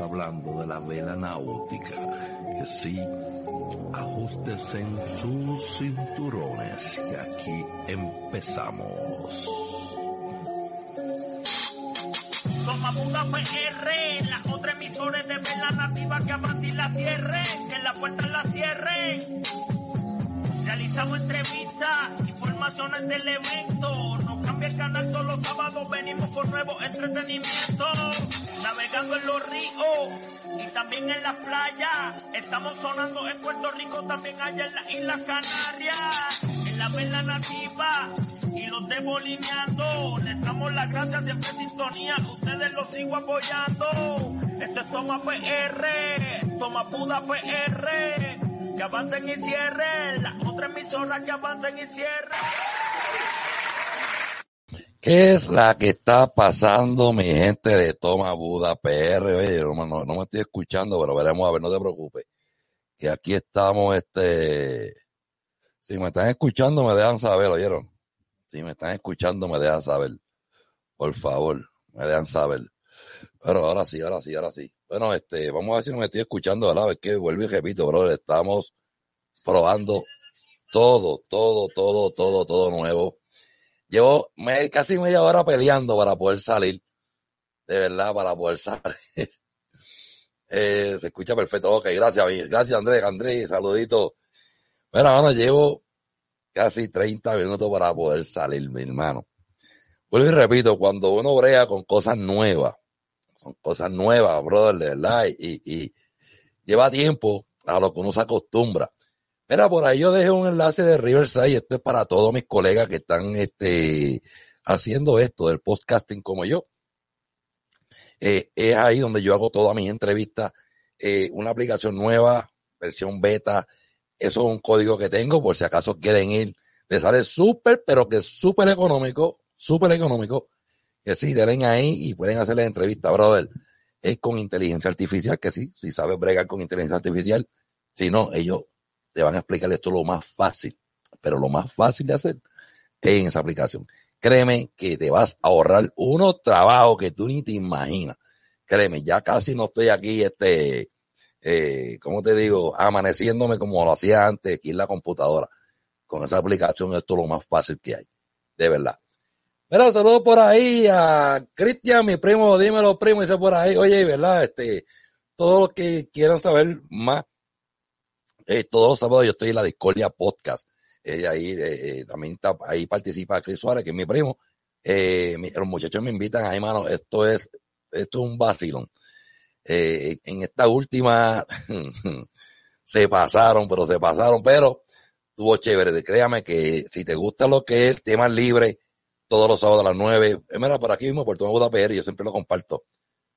hablando de la vela náutica, que sí, en sus cinturones, que aquí empezamos. Somos Buda PR, las otras emisores de vela nativa que abran la cierre, que la puerta la cierre. Realizamos entrevistas, informaciones del evento, canal todos los sábados venimos con nuevo entretenimiento. Navegando en los ríos y también en la playa. Estamos sonando en Puerto Rico, también allá en las Islas Canarias. En la vela nativa y los debo lineando. Les damos las gracias de en sintonía. Ustedes los sigo apoyando. Esto es Toma PR, Toma Puda PR que avancen y cierren. Las otras emisoras que avancen y cierren. ¿Qué es la que está pasando, mi gente de Toma Buda PR? Oye, no, me estoy escuchando, pero veremos, a ver, no te preocupes. Que aquí estamos, este... Si me están escuchando, me dejan saber, ¿oyeron? Si me están escuchando, me dejan saber. Por favor, me dejan saber. Pero ahora sí, ahora sí, ahora sí. Bueno, este, vamos a ver si no me estoy escuchando, A ver que vuelvo y repito, brother, estamos probando todo, todo, todo, todo, todo nuevo Llevo me, casi media hora peleando para poder salir. De verdad, para poder salir. Eh, se escucha perfecto. Ok, gracias, gracias Andrés, Andrés, saludito. Bueno, bueno, llevo casi 30 minutos para poder salir, mi hermano. Vuelvo y repito, cuando uno brea con cosas nuevas, son cosas nuevas, brother, de verdad, y, y lleva tiempo a lo que uno se acostumbra. Mira, por ahí yo dejé un enlace de Riverside. Esto es para todos mis colegas que están este, haciendo esto del podcasting como yo. Eh, es ahí donde yo hago todas mis entrevistas. Eh, una aplicación nueva, versión beta. Eso es un código que tengo por si acaso quieren ir. Les sale súper, pero que súper económico, súper económico. Que sí, den ahí y pueden hacer la entrevista, brother. Es con inteligencia artificial, que sí, si sabes bregar con inteligencia artificial. Si no, ellos te van a explicar esto lo más fácil, pero lo más fácil de hacer es en esa aplicación. Créeme que te vas a ahorrar unos trabajos que tú ni te imaginas. Créeme, ya casi no estoy aquí, este, eh, ¿cómo te digo? Amaneciéndome como lo hacía antes, aquí en la computadora. Con esa aplicación esto es lo más fácil que hay, de verdad. Pero saludos por ahí a Cristian, mi primo, dímelo primo, dice por ahí, oye, ¿verdad? Este, todos los que quieran saber más eh, todos los sábados yo estoy en la Discordia Podcast. Eh, ahí eh, también está, ahí participa Chris Suárez, que es mi primo. Eh, los muchachos me invitan ay, mano. Esto es, esto es un vacilón. en esta última se pasaron, pero se pasaron, pero tuvo chévere. Créame que si te gusta lo que es temas libres, todos los sábados a las 9, mira, por aquí mismo, por Puerto Budapest, yo siempre lo comparto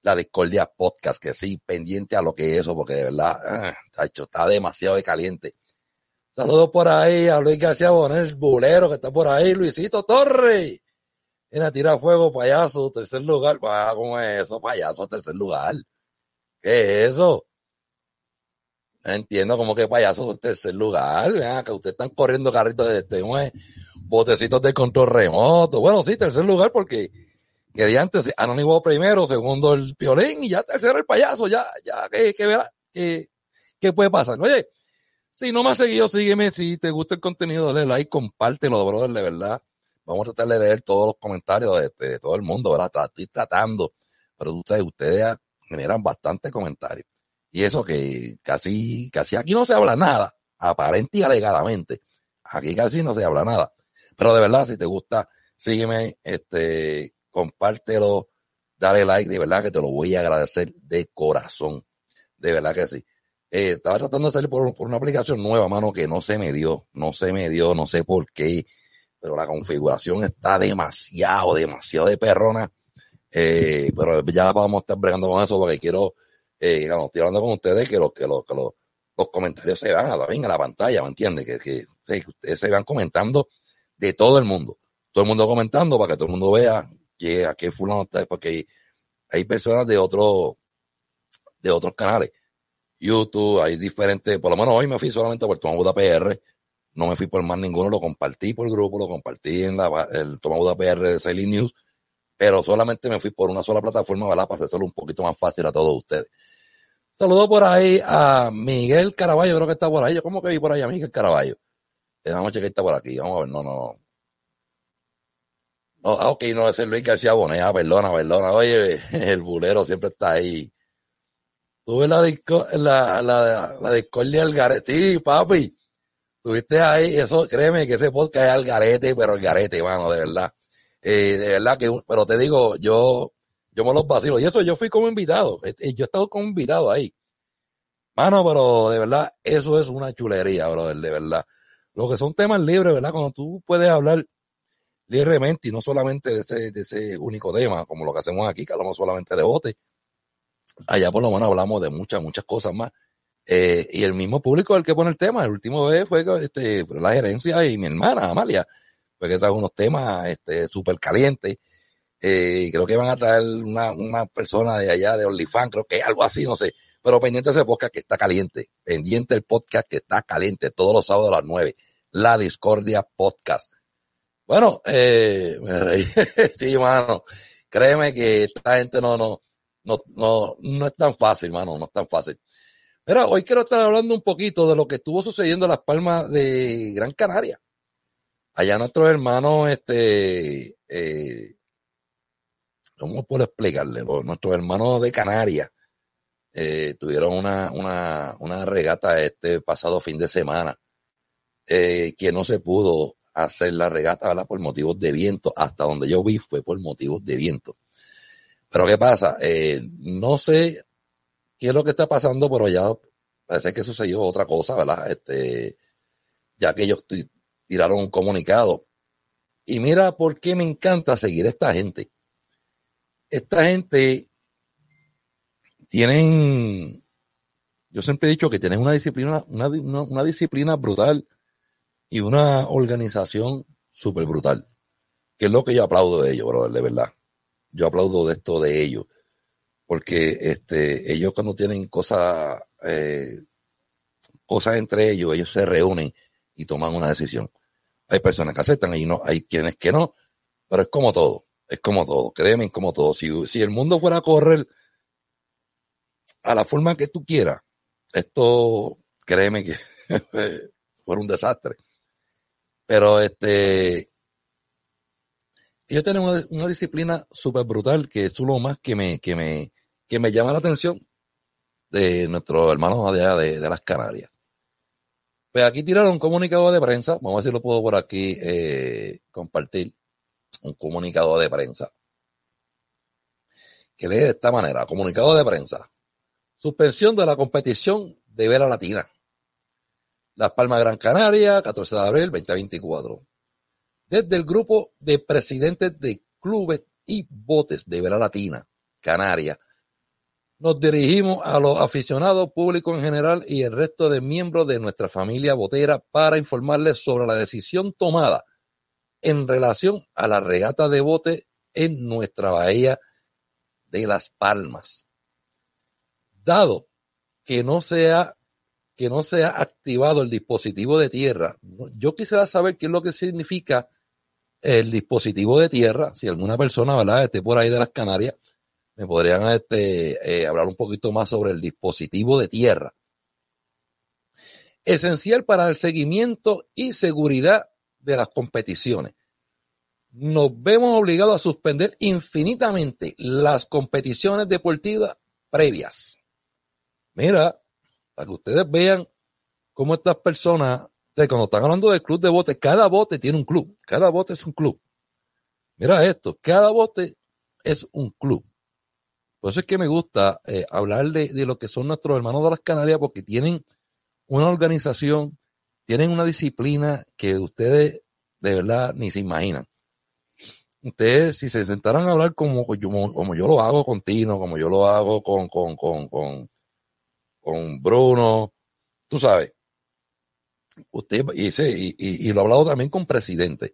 la Discordia Podcast, que sí, pendiente a lo que eso, porque de verdad, hecho, ah, está demasiado de caliente. Saludos por ahí a Luis García Bonel, bulero que está por ahí, Luisito Torres. a tira fuego, payaso, tercer lugar. Ah, ¿Cómo es eso, payaso, tercer lugar? ¿Qué es eso? No entiendo cómo que payaso, tercer lugar. que ustedes están corriendo carritos de este, botecitos de control remoto. Bueno, sí, tercer lugar porque que de antes, Anónimo ah, primero, segundo el violín y ya tercero el payaso, ya, ya, que, que verá, que, puede pasar. Oye, si no me has seguido, sígueme, si te gusta el contenido, dale like, compártelo, brother, de verdad. Vamos a tratar de leer todos los comentarios de, todo el mundo, ¿verdad? Estoy tratando, pero ustedes, ustedes generan bastantes comentarios. Y eso que casi, casi aquí no se habla nada, aparente y alegadamente. Aquí casi no se habla nada. Pero de verdad, si te gusta, sígueme, este, compártelo, dale like, de verdad que te lo voy a agradecer de corazón. De verdad que sí. Eh, estaba tratando de salir por, una aplicación nueva, mano, que no se me dio, no se me dio, no sé por qué, pero la configuración está demasiado, demasiado de perrona. Eh, pero ya vamos a estar bregando con eso porque quiero, eh, estoy hablando con ustedes que, los, que, los, comentarios se van a la, a la pantalla, ¿me entiendes? Que, que ustedes se van comentando de todo el mundo. Todo el mundo comentando para que todo el mundo vea que aquí fulano está, porque hay personas de otros, de otros canales. YouTube, hay diferentes, por lo menos hoy me fui solamente por Tomaguda PR, no me fui por más ninguno, lo compartí por el grupo, lo compartí en el Tomaguda PR de Sailing News, pero solamente me fui por una sola plataforma, ¿verdad? Para hacerlo un poquito más fácil a todos ustedes. Saludo por ahí a Miguel Caraballo, creo que está por ahí. ¿cómo que vi por ahí a Miguel Caraballo. Vamos a checar está por aquí, vamos a ver, no, no, no. No, ah, ok, no, ese es Luis García Bonet. perdona, perdona. Oye, el bulero siempre está ahí. Tuve la, la, la, discordia del garete. Sí, papi. Tuviste ahí, eso, créeme que ese podcast es al garete, pero el garete, mano, de verdad. Eh, de verdad que, pero te digo, yo, yo me los vacilo. Y eso, yo fui como invitado. Este, yo he estado como invitado ahí. Mano, pero de verdad, eso es una chulería, brother, de verdad. Lo que son temas libres, ¿verdad? Cuando tú puedes hablar libremente y no solamente de ese, de ese único tema, como lo que hacemos aquí, que hablamos solamente de bote. Allá por lo menos hablamos de muchas, muchas cosas más. Eh, y el mismo público el que pone el tema. El último vez fue este, la gerencia y mi hermana Amalia, fue que trajo unos temas súper este, calientes. Eh, y creo que van a traer una, persona de allá de OnlyFans, creo que algo así, no sé. Pero pendiente ese podcast que está caliente. Pendiente el podcast que está caliente todos los sábados a las 9. La Discordia Podcast. Bueno, eh, me reí. sí, mano. Créeme que esta gente no, no, no, no, no es tan fácil, mano, no es tan fácil. Pero hoy quiero estar hablando un poquito de lo que estuvo sucediendo en las palmas de Gran Canaria. Allá nuestros hermanos, este, eh, ¿cómo puedo explicarle? Nuestros hermanos de Canarias eh, tuvieron una, una, una regata este pasado fin de semana eh, que no se pudo hacer la regata ¿verdad? por motivos de viento. Hasta donde yo vi fue por motivos de viento. Pero ¿qué pasa? Eh, no sé qué es lo que está pasando, pero ya parece que sucedió otra cosa, ¿verdad? Este, ya que ellos tiraron un comunicado. Y mira por qué me encanta seguir a esta gente. Esta gente tienen, yo siempre he dicho que tienen una disciplina, una disciplina brutal y una organización súper brutal. Que es lo que yo aplaudo de ellos, brother, de verdad. Yo aplaudo de esto de ellos. Porque este, ellos cuando tienen cosas, eh, cosas entre ellos, ellos se reúnen y toman una decisión. Hay personas que aceptan y no, hay quienes que no, pero es como todo, es como todo, créeme, es como todo. Si, si el mundo fuera a correr a la forma que tú quieras, esto, créeme que fuera un desastre. Pero este, ellos tienen una, disciplina súper brutal, que es lo más que me, que me, que me llama la atención de nuestros hermanos de, las Canarias. Pues aquí tiraron un comunicado de prensa, vamos a ver si lo puedo por aquí eh, compartir, un comunicado de prensa, que lee de esta manera, comunicado de prensa, suspensión de la competición de vela Latina. Las Palmas Gran Canaria, 14 de abril 2024. Desde el grupo de presidentes de clubes y botes de Vela Latina, Canaria, nos dirigimos a los aficionados, públicos en general y el resto de miembros de nuestra familia botera para informarles sobre la decisión tomada en relación a la regata de bote en nuestra bahía de Las Palmas. Dado que no se ha que no se ha activado el dispositivo de tierra. Yo quisiera saber qué es lo que significa el dispositivo de tierra. Si alguna persona, ¿verdad?, esté por ahí de las Canarias, me podrían este, eh, hablar un poquito más sobre el dispositivo de tierra. Esencial para el seguimiento y seguridad de las competiciones. Nos vemos obligados a suspender infinitamente las competiciones deportivas previas. Mira, para que ustedes vean cómo estas personas, cuando están hablando del club de bote cada bote tiene un club, cada bote es un club. Mira esto, cada bote es un club. Por eso es que me gusta eh, hablar de, lo que son nuestros hermanos de las Canarias, porque tienen una organización, tienen una disciplina que ustedes de verdad ni se imaginan. Ustedes, si se sentaran a hablar como, como, yo lo hago con Tino, como yo lo hago con, con, con, con Bruno, tú sabes. Usted, y, lo he hablado también con presidente.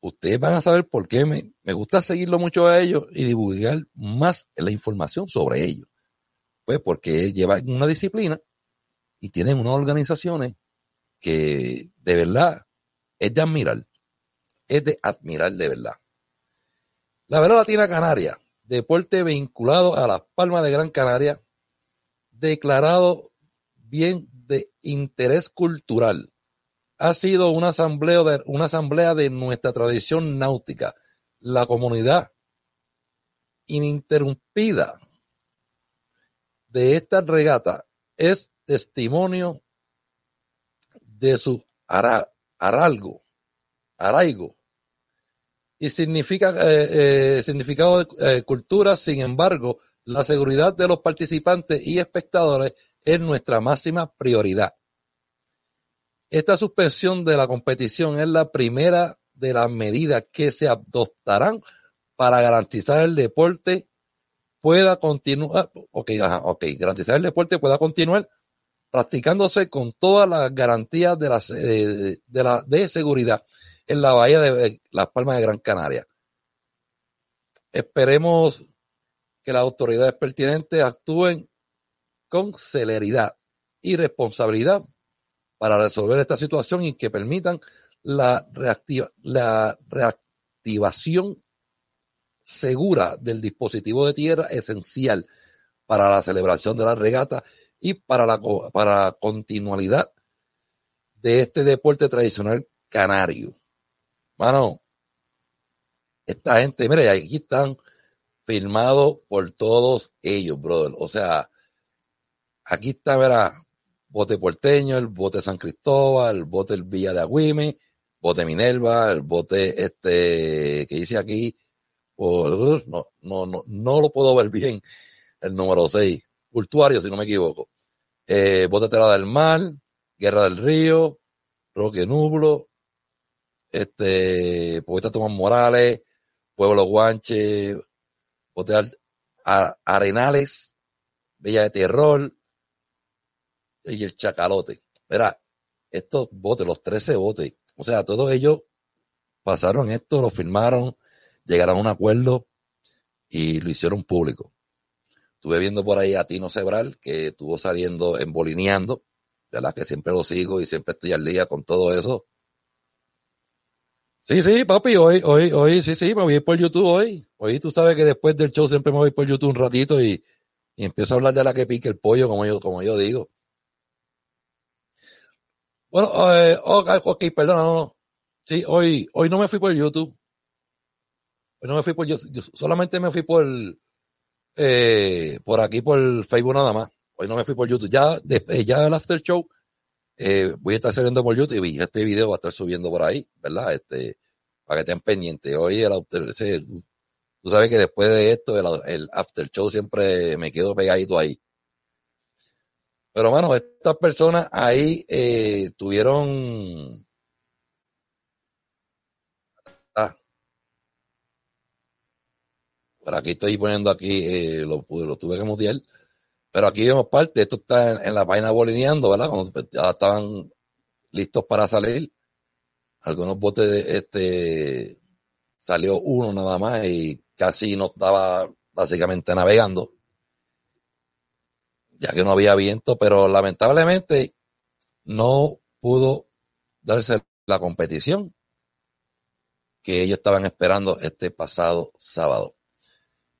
Ustedes van a saber por qué me, me gusta seguirlo mucho a ellos y divulgar más la información sobre ellos. Pues porque llevan una disciplina y tienen unas organizaciones que de verdad es de admirar. Es de admirar de verdad. La verdad Latina Canaria, deporte vinculado a las palmas de Gran Canaria, declarado bien de interés cultural. Ha sido una asamblea de, una asamblea de nuestra tradición náutica, la comunidad ininterrumpida de esta regata es testimonio de su ara, aralgo, araigo y significa eh, eh, significado de eh, cultura. Sin embargo, la seguridad de los participantes y espectadores es nuestra máxima prioridad. Esta suspensión de la competición es la primera de las medidas que se adoptarán para garantizar el deporte pueda continuar, garantizar el deporte pueda continuar practicándose con todas las garantías de la, eh, de seguridad en la bahía de eh, Las Palmas de Gran Canaria. Esperemos que las autoridades pertinentes actúen con celeridad y responsabilidad para resolver esta situación y que permitan la, reactivación segura del dispositivo de tierra esencial para la celebración de la regata y para la, para continuidad de este deporte tradicional canario. Mano, esta gente, mira, aquí están firmado por todos ellos, brother. O sea, aquí está, verá bote porteño, el bote San Cristóbal, el bote Villa de Agüime, bote Minerva, el bote este que dice aquí, no, no, no, lo puedo ver bien, el número 6, Cultuario, si no me equivoco. Eh, bote Terra del Mar, Guerra del Río, Roque Nublo, este, Poeta Tomás Morales, Pueblo Guanche, Hotel Arenales, Villa de Terror y el Chacalote. Verá, estos botes, los 13 botes, o sea, todos ellos pasaron esto, lo firmaron, llegaron a un acuerdo y lo hicieron público. Estuve viendo por ahí a Tino Sebral, que estuvo saliendo embolineando, de la Que siempre lo sigo y siempre estoy al día con todo eso. Sí, sí, papi, hoy, hoy, hoy, sí, sí, me voy por YouTube hoy. Hoy tú sabes que después del show siempre me voy por YouTube un ratito y, empiezo a hablar de la que pique el pollo, como yo, como yo digo. Bueno, eh, okay, ok, no, no. Sí, hoy, hoy no me fui por YouTube. Hoy no me fui por YouTube, solamente me fui por, eh, por aquí, por Facebook nada más. Hoy no me fui por YouTube. Ya, después, ya el after show eh, voy a estar saliendo por YouTube y este video va a estar subiendo por ahí, ¿verdad? Este, para que estén pendientes. Hoy el after, tú sabes que después de esto, el, el, after show siempre me quedo pegadito ahí. Pero bueno, estas personas ahí eh, tuvieron... Ah, por aquí estoy poniendo aquí, eh, lo, lo tuve que mutear. Pero aquí vemos parte, esto está en, la vaina bolineando, ¿verdad? Cuando pues, ya estaban listos para salir. Algunos botes, de, este, salió uno nada más y casi no estaba básicamente navegando. Ya que no había viento, pero lamentablemente no pudo darse la competición que ellos estaban esperando este pasado sábado.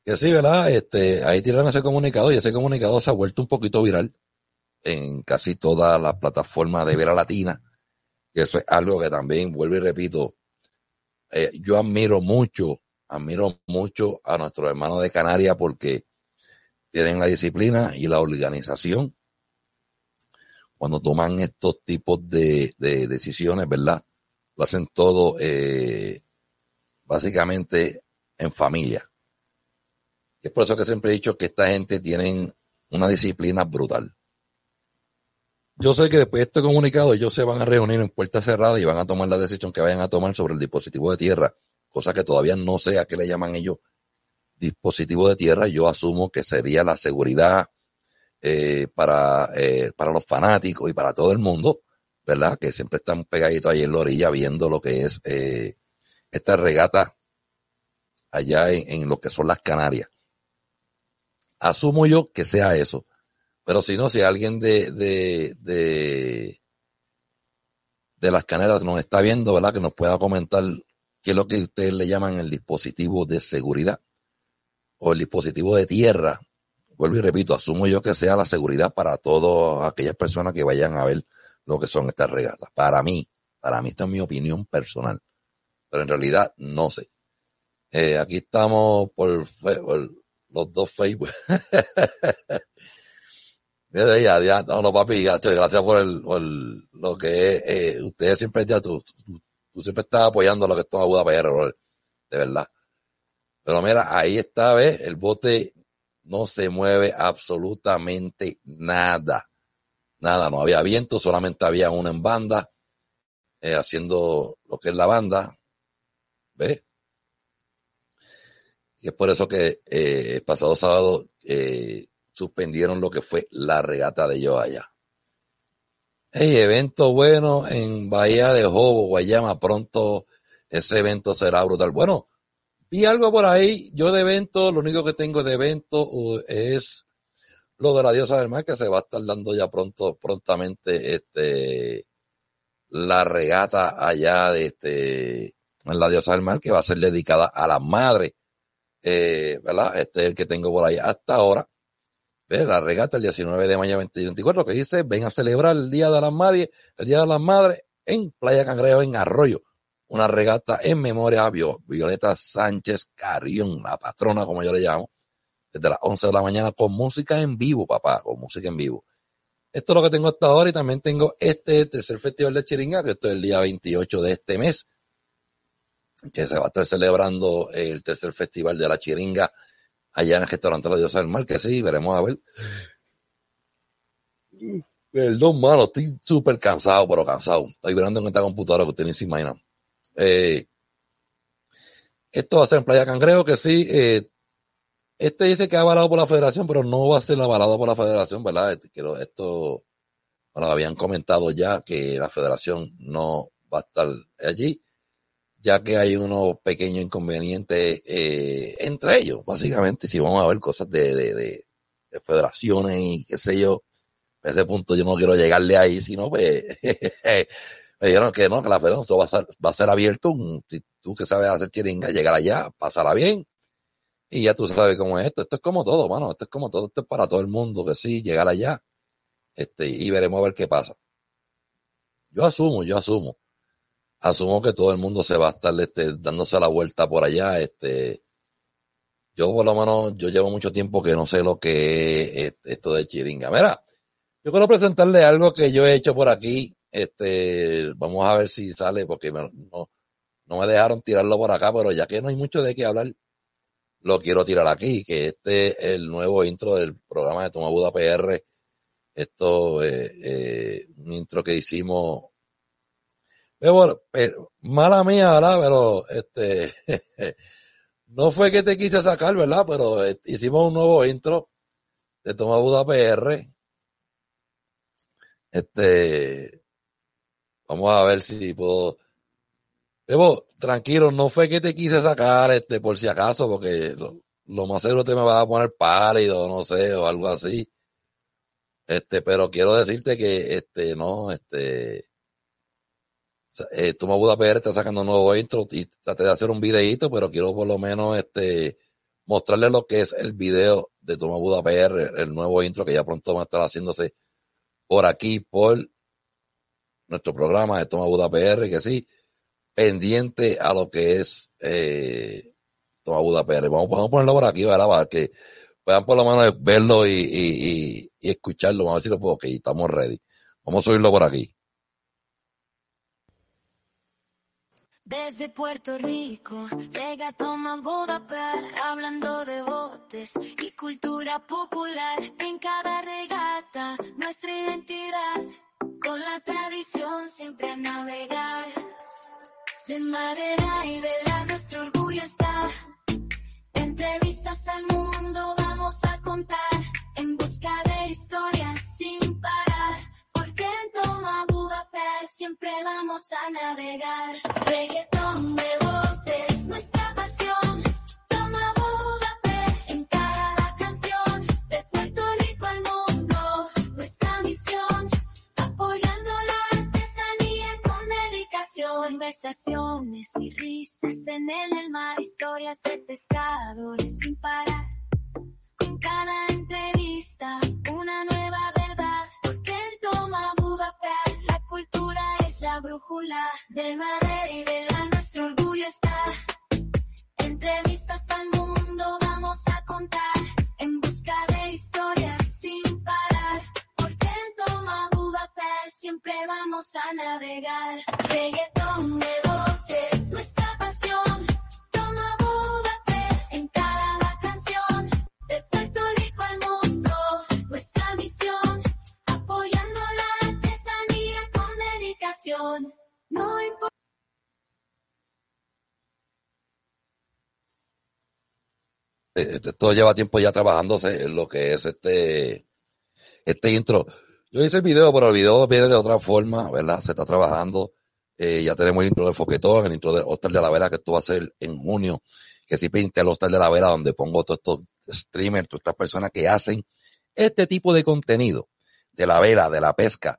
Que sí, ¿verdad? Este, ahí tiraron ese comunicado y ese comunicado se ha vuelto un poquito viral en casi todas las plataformas de Vera Latina. Que eso es algo que también, vuelvo y repito, eh, yo admiro mucho, admiro mucho a nuestros hermanos de Canarias porque tienen la disciplina y la organización cuando toman estos tipos de, de decisiones, ¿verdad? Lo hacen todo eh, básicamente en familia es por eso que siempre he dicho que esta gente tienen una disciplina brutal. Yo sé que después de este comunicado ellos se van a reunir en puerta cerrada y van a tomar la decisión que vayan a tomar sobre el dispositivo de tierra, cosa que todavía no sé a qué le llaman ellos dispositivo de tierra. Yo asumo que sería la seguridad eh, para, eh, para los fanáticos y para todo el mundo, ¿verdad? Que siempre están pegaditos ahí en la orilla viendo lo que es eh, esta regata allá en lo que son las Canarias. Asumo yo que sea eso. Pero si no, si alguien de, de, de, las caneras nos está viendo, ¿verdad? Que nos pueda comentar qué es lo que ustedes le llaman el dispositivo de seguridad o el dispositivo de tierra. Vuelvo y repito, asumo yo que sea la seguridad para todas aquellas personas que vayan a ver lo que son estas regatas. Para mí, para mí, esta es mi opinión personal. Pero en realidad, no sé. Eh, aquí estamos por, por los dos Facebook. ya, ya, no, no, papi, gracias por, el, lo que es, eh, ustedes siempre, ya, tú, tú, siempre estás apoyando lo que es Buda PR, de verdad. Pero mira, ahí está, ¿ves? El bote no se mueve absolutamente nada. Nada, no había viento, solamente había una en banda, eh, haciendo lo que es la banda, ¿ves? Y es por eso que eh, el pasado sábado eh, suspendieron lo que fue la regata de allá. ¡Ey, evento bueno en Bahía de Jobo, Guayama. Pronto ese evento será brutal. Bueno, vi algo por ahí. Yo de evento, lo único que tengo de evento es lo de la diosa del mar, que se va a estar dando ya pronto, prontamente, este, la regata allá de este, en la diosa del mar, que va a ser dedicada a la madre eh, ¿verdad? Este es el que tengo por ahí hasta ahora. La regata el 19 de mayo 2024 que dice, ven a celebrar el Día de las Madres, el Día de las Madres en Playa Cangrejo, en Arroyo. Una regata en memoria a Violeta Sánchez Carrión, la patrona, como yo le llamo, desde las 11 de la mañana con música en vivo, papá, con música en vivo. Esto es lo que tengo hasta ahora y también tengo este tercer festival de Chiringa, que esto es el día 28 de este mes, que se va a estar celebrando el tercer festival de la chiringa allá en el restaurante La Dios del Mar, que sí, veremos a ver. Perdón, mano, estoy súper cansado, pero cansado. Estoy mirando en esta computadora que ustedes ni se imaginan. Eh, esto va a ser en Playa Cangreo, que sí. Eh, este dice que ha avalado por la federación, pero no va a ser avalado por la federación, ¿verdad? Este, esto, bueno, habían comentado ya que la federación no va a estar allí ya que hay unos pequeños inconvenientes eh, entre ellos, básicamente, si vamos a ver cosas de, de, federaciones y qué sé yo, a ese punto yo no quiero llegarle ahí, sino pues eh, me dijeron que no, que la federación va a ser, va a abierto, tú que sabes hacer chiringa, llegar allá, pasará bien, y ya tú sabes cómo es esto, esto es como todo, mano, esto es como todo, esto es para todo el mundo, que sí, llegar allá, este, y veremos a ver qué pasa. Yo asumo, yo asumo asumo que todo el mundo se va a estar este, dándose la vuelta por allá. Este, yo por lo menos, yo llevo mucho tiempo que no sé lo que es este, esto de chiringa. Mira, yo quiero presentarle algo que yo he hecho por aquí. Este, vamos a ver si sale, porque no, me dejaron tirarlo por acá, pero ya que no hay mucho de qué hablar, lo quiero tirar aquí, que este es el nuevo intro del programa de Toma Buda PR. Esto es eh, eh, un intro que hicimos pero, eh, eh, mala mía, ¿verdad? Pero, este, no fue que te quise sacar, ¿verdad? Pero eh, hicimos un nuevo intro de Toma Buda PR. Este, vamos a ver si puedo. Evo, tranquilo, no fue que te quise sacar, este, por si acaso, porque lo, más seguro te me vas a poner pálido, no sé, o algo así. Este, pero quiero decirte que, este, no, este, Toma Buda PR está sacando un nuevo intro y traté de hacer un videito, pero quiero por lo menos este mostrarles lo que es el video de Toma Buda PR, el nuevo intro que ya pronto va a estar haciéndose por aquí, por nuestro programa de Toma Buda PR, que sí, pendiente a lo que es eh, Toma Buda PR. Vamos, a ponerlo por aquí, ¿verdad? Para que puedan por lo menos verlo y, escucharlo. Vamos a decirlo estamos ready. Vamos a subirlo por aquí. Desde Puerto Rico llega Toma a hablando de botes y cultura popular. En cada regata, nuestra identidad, con la tradición siempre a navegar. De madera y vela nuestro orgullo está. Entrevistas al mundo vamos a contar, en busca de historias sin parar, porque en siempre vamos a navegar. Reggaetón de botes, nuestra pasión. Toma Budapest en cada canción. De Puerto Rico al mundo, nuestra misión. Apoyando la artesanía con dedicación. Conversaciones y risas en el mar. Historias de pescadores sin parar. Con cada entrevista, una nueva verdad. Porque toma Budapest cultura es la brújula de madera y de la nuestro orgullo está. Entrevistas al mundo vamos a contar en busca de historias sin parar. Porque en Toma Budapest siempre vamos a navegar. Reggaetón de botes, nuestra pasión. no importa. Eh, esto lleva tiempo ya trabajándose en lo que es este, este intro. Yo hice el video, pero el video viene de otra forma, ¿verdad? Se está trabajando. Eh, ya tenemos el intro de Foquetón, el intro de Hostel de la Vela, que esto va a ser en junio, que si pinta el Hostel de la Vela, donde pongo todos estos streamers, todas estas personas que hacen este tipo de contenido, de la vela, de la pesca,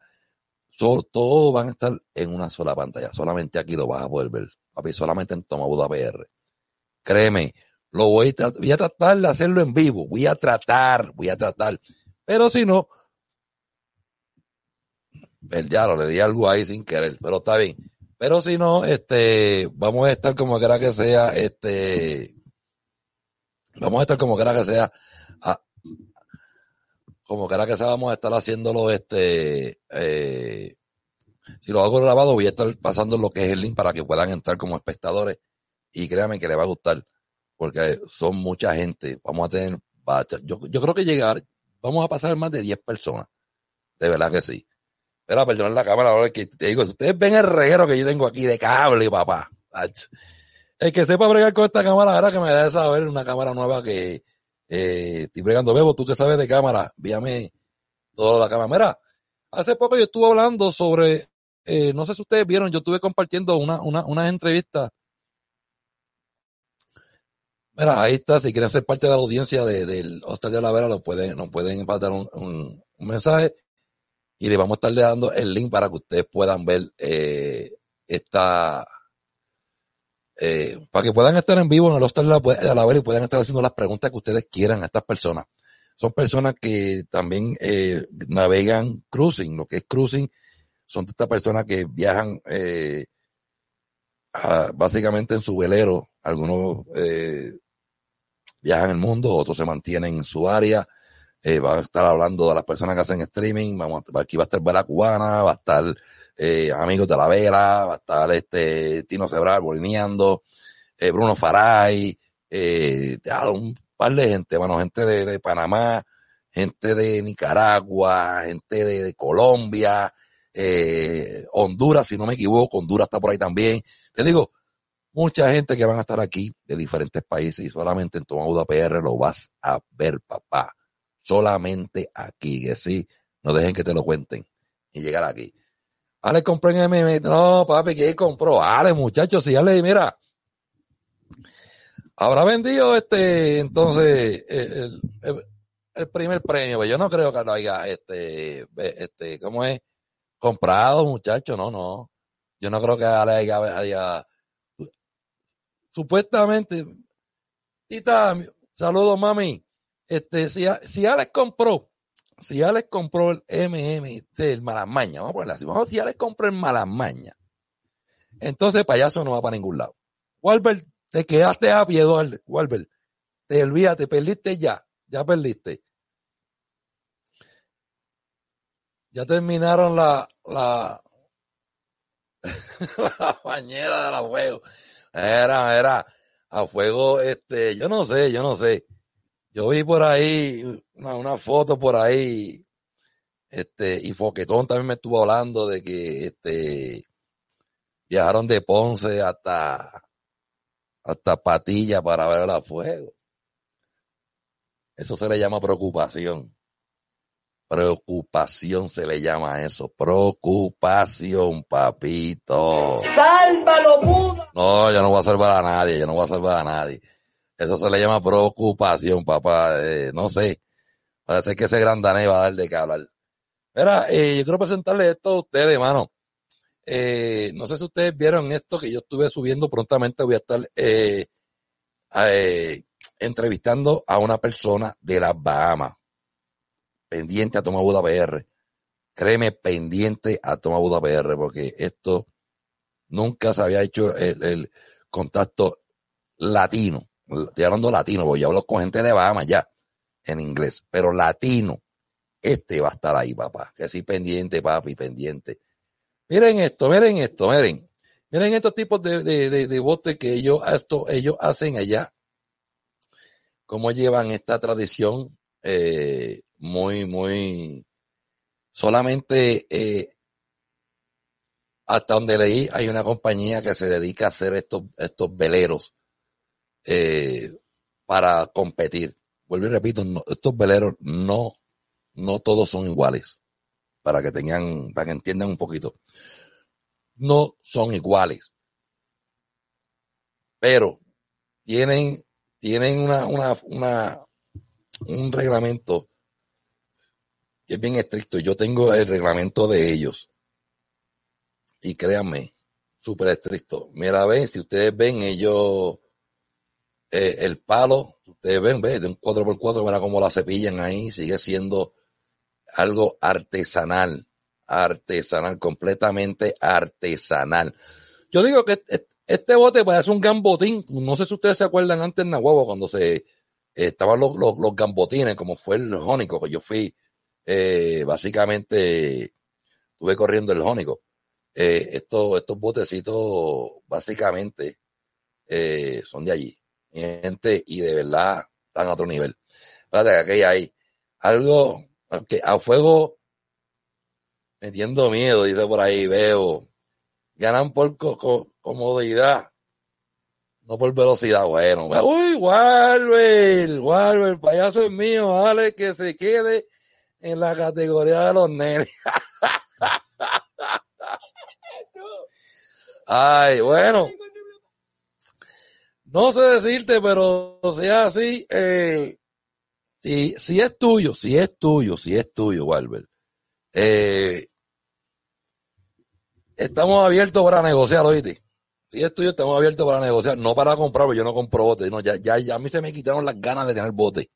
todo todos van a estar en una sola pantalla. Solamente aquí lo vas a volver, Papi, solamente en Tomabuda PR. Créeme, lo voy a, voy a tratar de hacerlo en vivo. Voy a tratar, voy a tratar. Pero si no, el diablo, le di algo ahí sin querer, pero está bien. Pero si no, este, vamos a estar como quiera que sea, este, vamos a estar como quiera que sea, ah, como que ahora que se vamos a estar haciéndolo este. Eh, si lo hago grabado, voy a estar pasando lo que es el link para que puedan entrar como espectadores. Y créanme que les va a gustar, porque son mucha gente. Vamos a tener. Yo, yo creo que llegar, vamos a pasar más de 10 personas. De verdad que sí. Pero perdonar la cámara ahora que te digo, si ustedes ven el reguero que yo tengo aquí de cable, papá. El que sepa bregar con esta cámara, ahora que me da saber una cámara nueva que, eh, estoy bregando Bebo, tú que sabes de cámara, víame toda la cámara. Mira, hace poco yo estuve hablando sobre, eh, no sé si ustedes vieron, yo estuve compartiendo una, una, una entrevista. Mira, ahí está, si quieren ser parte de la audiencia del Hostel de la Vera, lo pueden, nos pueden pasar un, un, mensaje y les vamos a estar dando el link para que ustedes puedan ver eh, esta eh, para que puedan estar en vivo en el hostel de la vela y puedan estar haciendo las preguntas que ustedes quieran a estas personas. Son personas que también eh, navegan cruising, lo que es cruising, son estas personas que viajan eh, básicamente en su velero, algunos viajan el mundo, otros se mantienen en su área, va a estar hablando de las personas que hacen streaming, vamos, aquí va a estar Vela Cubana, va a estar eh, Amigos de la Vera, va a estar este Tino Cebral bolineando, eh, Bruno Faray, eh, un par de gente, bueno, gente de, Panamá, gente de Nicaragua, gente de, Colombia, eh, Honduras, si no me equivoco, Honduras está por ahí también. Te digo, mucha gente que van a estar aquí de diferentes países y solamente en Tomauda PR lo vas a ver, papá. Solamente aquí, que sí, no dejen que te lo cuenten y llegar aquí. Ale ah, compró en MM. No, papi, ¿qué compró? Ale, muchachos, si Ale, mira, habrá vendido este, entonces, el, primer premio. Pues yo no creo que lo haya, este, este, ¿cómo es? Comprado, muchachos, no, no. Yo no creo que Ale haya, supuestamente, tita, saludos, mami. Este, si, si Alex compró, si ya les compró el MM el Malamaña, vamos a ponerla así, si compró el Malamaña, entonces payaso no va para ningún lado. Walbert, te quedaste a piedo, Walbert. Te olvídate, perdiste ya, ya perdiste. Ya terminaron la, la, la bañera de la fuego. Era, era, a fuego, este, yo no sé, yo no sé. Yo vi por ahí una, foto por ahí, este, y Foquetón también me estuvo hablando de que este, viajaron de Ponce hasta, hasta Patilla para ver el fuego. Eso se le llama preocupación. Preocupación se le llama eso. Preocupación, papito. Sálvalo, Buda. No, yo no voy a salvar a nadie. Yo no voy a salvar a nadie. Eso se le llama preocupación, papá. Eh, no sé. Parece que ese gran dané va a darle de hablar. Eh, yo quiero presentarles esto a ustedes, hermano. Eh, no sé si ustedes vieron esto que yo estuve subiendo prontamente. Voy a estar eh, entrevistando a una persona de las Bahamas. Pendiente a Toma Buda PR. Créeme, pendiente a Toma Buda PR, porque esto nunca se había hecho el contacto latino estoy hablando latino, voy a hablar con gente de Bahamas ya, en inglés, pero latino, este va a estar ahí, papá, que sí, pendiente, papi, pendiente. Miren esto, miren esto, miren. Miren estos tipos de, de, de, botes que ellos, esto, ellos hacen allá. Cómo llevan esta tradición eh, muy, muy... Solamente eh, hasta donde leí hay una compañía que se dedica a hacer estos, estos veleros eh, para competir. Vuelvo y repito, estos veleros no, no todos son iguales. Para que tengan, para que entiendan un poquito. No son iguales. Pero tienen, tienen una, una, una, un reglamento que es bien estricto. Yo tengo el reglamento de ellos. Y créanme, súper estricto. Mira, ven, si ustedes ven, ellos eh, el palo, ustedes ven, ve, de un 4x4, verá cómo la cepillan ahí, sigue siendo algo artesanal, artesanal, completamente artesanal. Yo digo que este, bote parece un gambotín, no sé si ustedes se acuerdan antes en Nahuabo cuando se eh, estaban los, los, gambotines, como fue el jónico, que yo fui, eh, básicamente, estuve corriendo el jónico. estos, estos botecitos, básicamente, son de allí gente, y de verdad están a otro nivel. Espérate, que hay Algo que a fuego metiendo miedo, dice por ahí, veo. Ganan por comodidad, no por velocidad. Bueno, pues, uy, Walver, Walver, el payaso es mío, vale, que se quede en la categoría de los nenes. Ay, bueno. No sé decirte, pero o sea así, eh, si, es tuyo, si es tuyo, si es tuyo, Walbert. Eh, estamos abiertos para negociar, oíste. Si es tuyo, estamos abiertos para negociar, no para comprar, porque yo no compro bote. ya, ya, a mí se me quitaron las ganas de tener bote.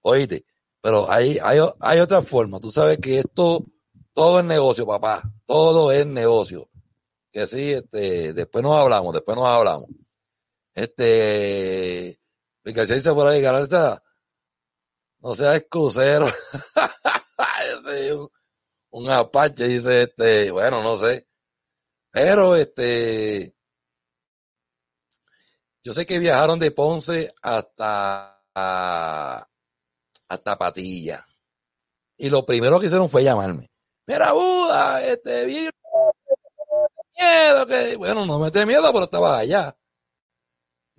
Oíste, pero hay, hay, hay otra forma. Tú sabes que esto, todo es negocio, papá. Todo es negocio. Que sí, este, después nos hablamos, después nos hablamos este dice por ahí, Galarza, no sea excusero. un, un, apache dice, este, bueno, no sé. Pero este, yo sé que viajaron de Ponce hasta, hasta Patilla. Y lo primero que hicieron fue llamarme. Mira, Buda, este, bien, miedo, que, bueno, no me miedo, pero estaba allá.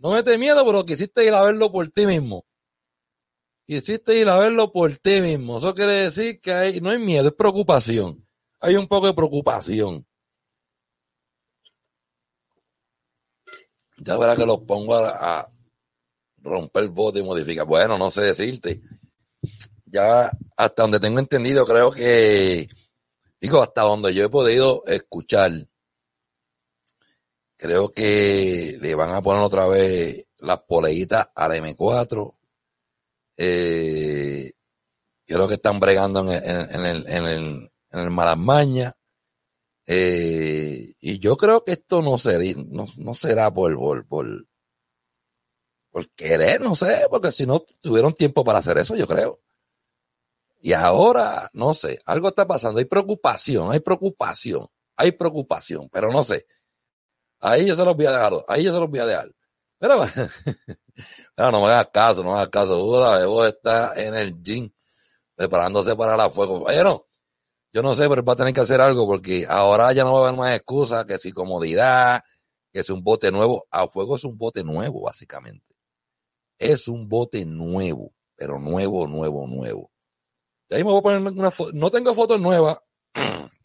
No mete miedo, pero quisiste ir a verlo por ti mismo. Quisiste ir a verlo por ti mismo. Eso quiere decir que no hay miedo, es preocupación. Hay un poco de preocupación. Ya verás que los pongo a, romper el bote y modificar. Bueno, no sé decirte. Ya hasta donde tengo entendido, creo que, digo, hasta donde yo he podido escuchar, Creo que le van a poner otra vez las poleitas a M4. Eh, creo que están bregando en, el, en Malasmaña. Eh, y yo creo que esto no, no, será por, por, por querer, no sé, porque si no tuvieron tiempo para hacer eso, yo creo. Y ahora, no sé, algo está pasando, hay preocupación, hay preocupación, hay preocupación, pero no sé. Ahí yo se los voy a dejar, ahí yo se los voy a dejar. Pero, no me hagas caso, no me hagas caso. dura está en el gym preparándose para la fuego. Pero yo no sé, pero va a tener que hacer algo porque ahora ya no va a haber más excusas que si comodidad, que es un bote nuevo. A fuego es un bote nuevo, básicamente. Es un bote nuevo, pero nuevo, nuevo, nuevo. Y ahí me voy a poner una foto. No tengo fotos nuevas.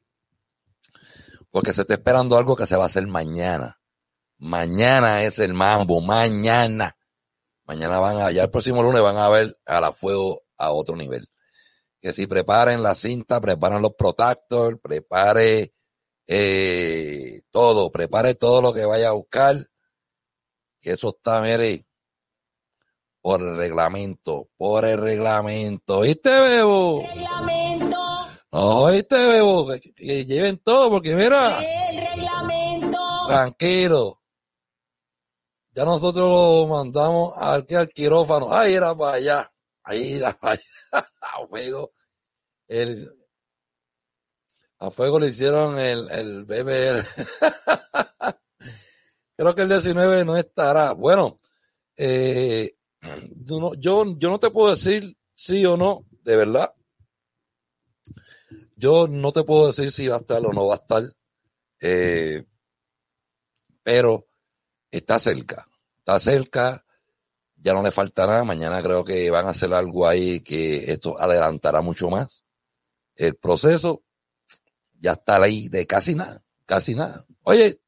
porque se está esperando algo que se va a hacer mañana. Mañana es el mambo, mañana. Mañana van a, ya el próximo lunes van a ver a la fuego a otro nivel. Que si preparen la cinta, preparen los protectors, prepare eh, todo, prepare todo lo que vaya a buscar. Que eso está, mire, por el reglamento, por el reglamento. ¿Viste, Bebo? Reglamento. Oíste, bebo, que, que lleven todo, porque mira. El reglamento. Tranquilo. Ya nosotros lo mandamos al, al quirófano. Ahí era para allá. Ahí era para allá. A fuego. El, a fuego le hicieron el, el Creo que el 19 no estará. Bueno, eh, yo, yo no te puedo decir sí o no, de verdad yo no te puedo decir si va a estar o no va a estar, eh, pero está cerca, está cerca, ya no le falta nada, mañana creo que van a hacer algo ahí que esto adelantará mucho más. El proceso ya está ahí de casi nada, casi nada. Oye,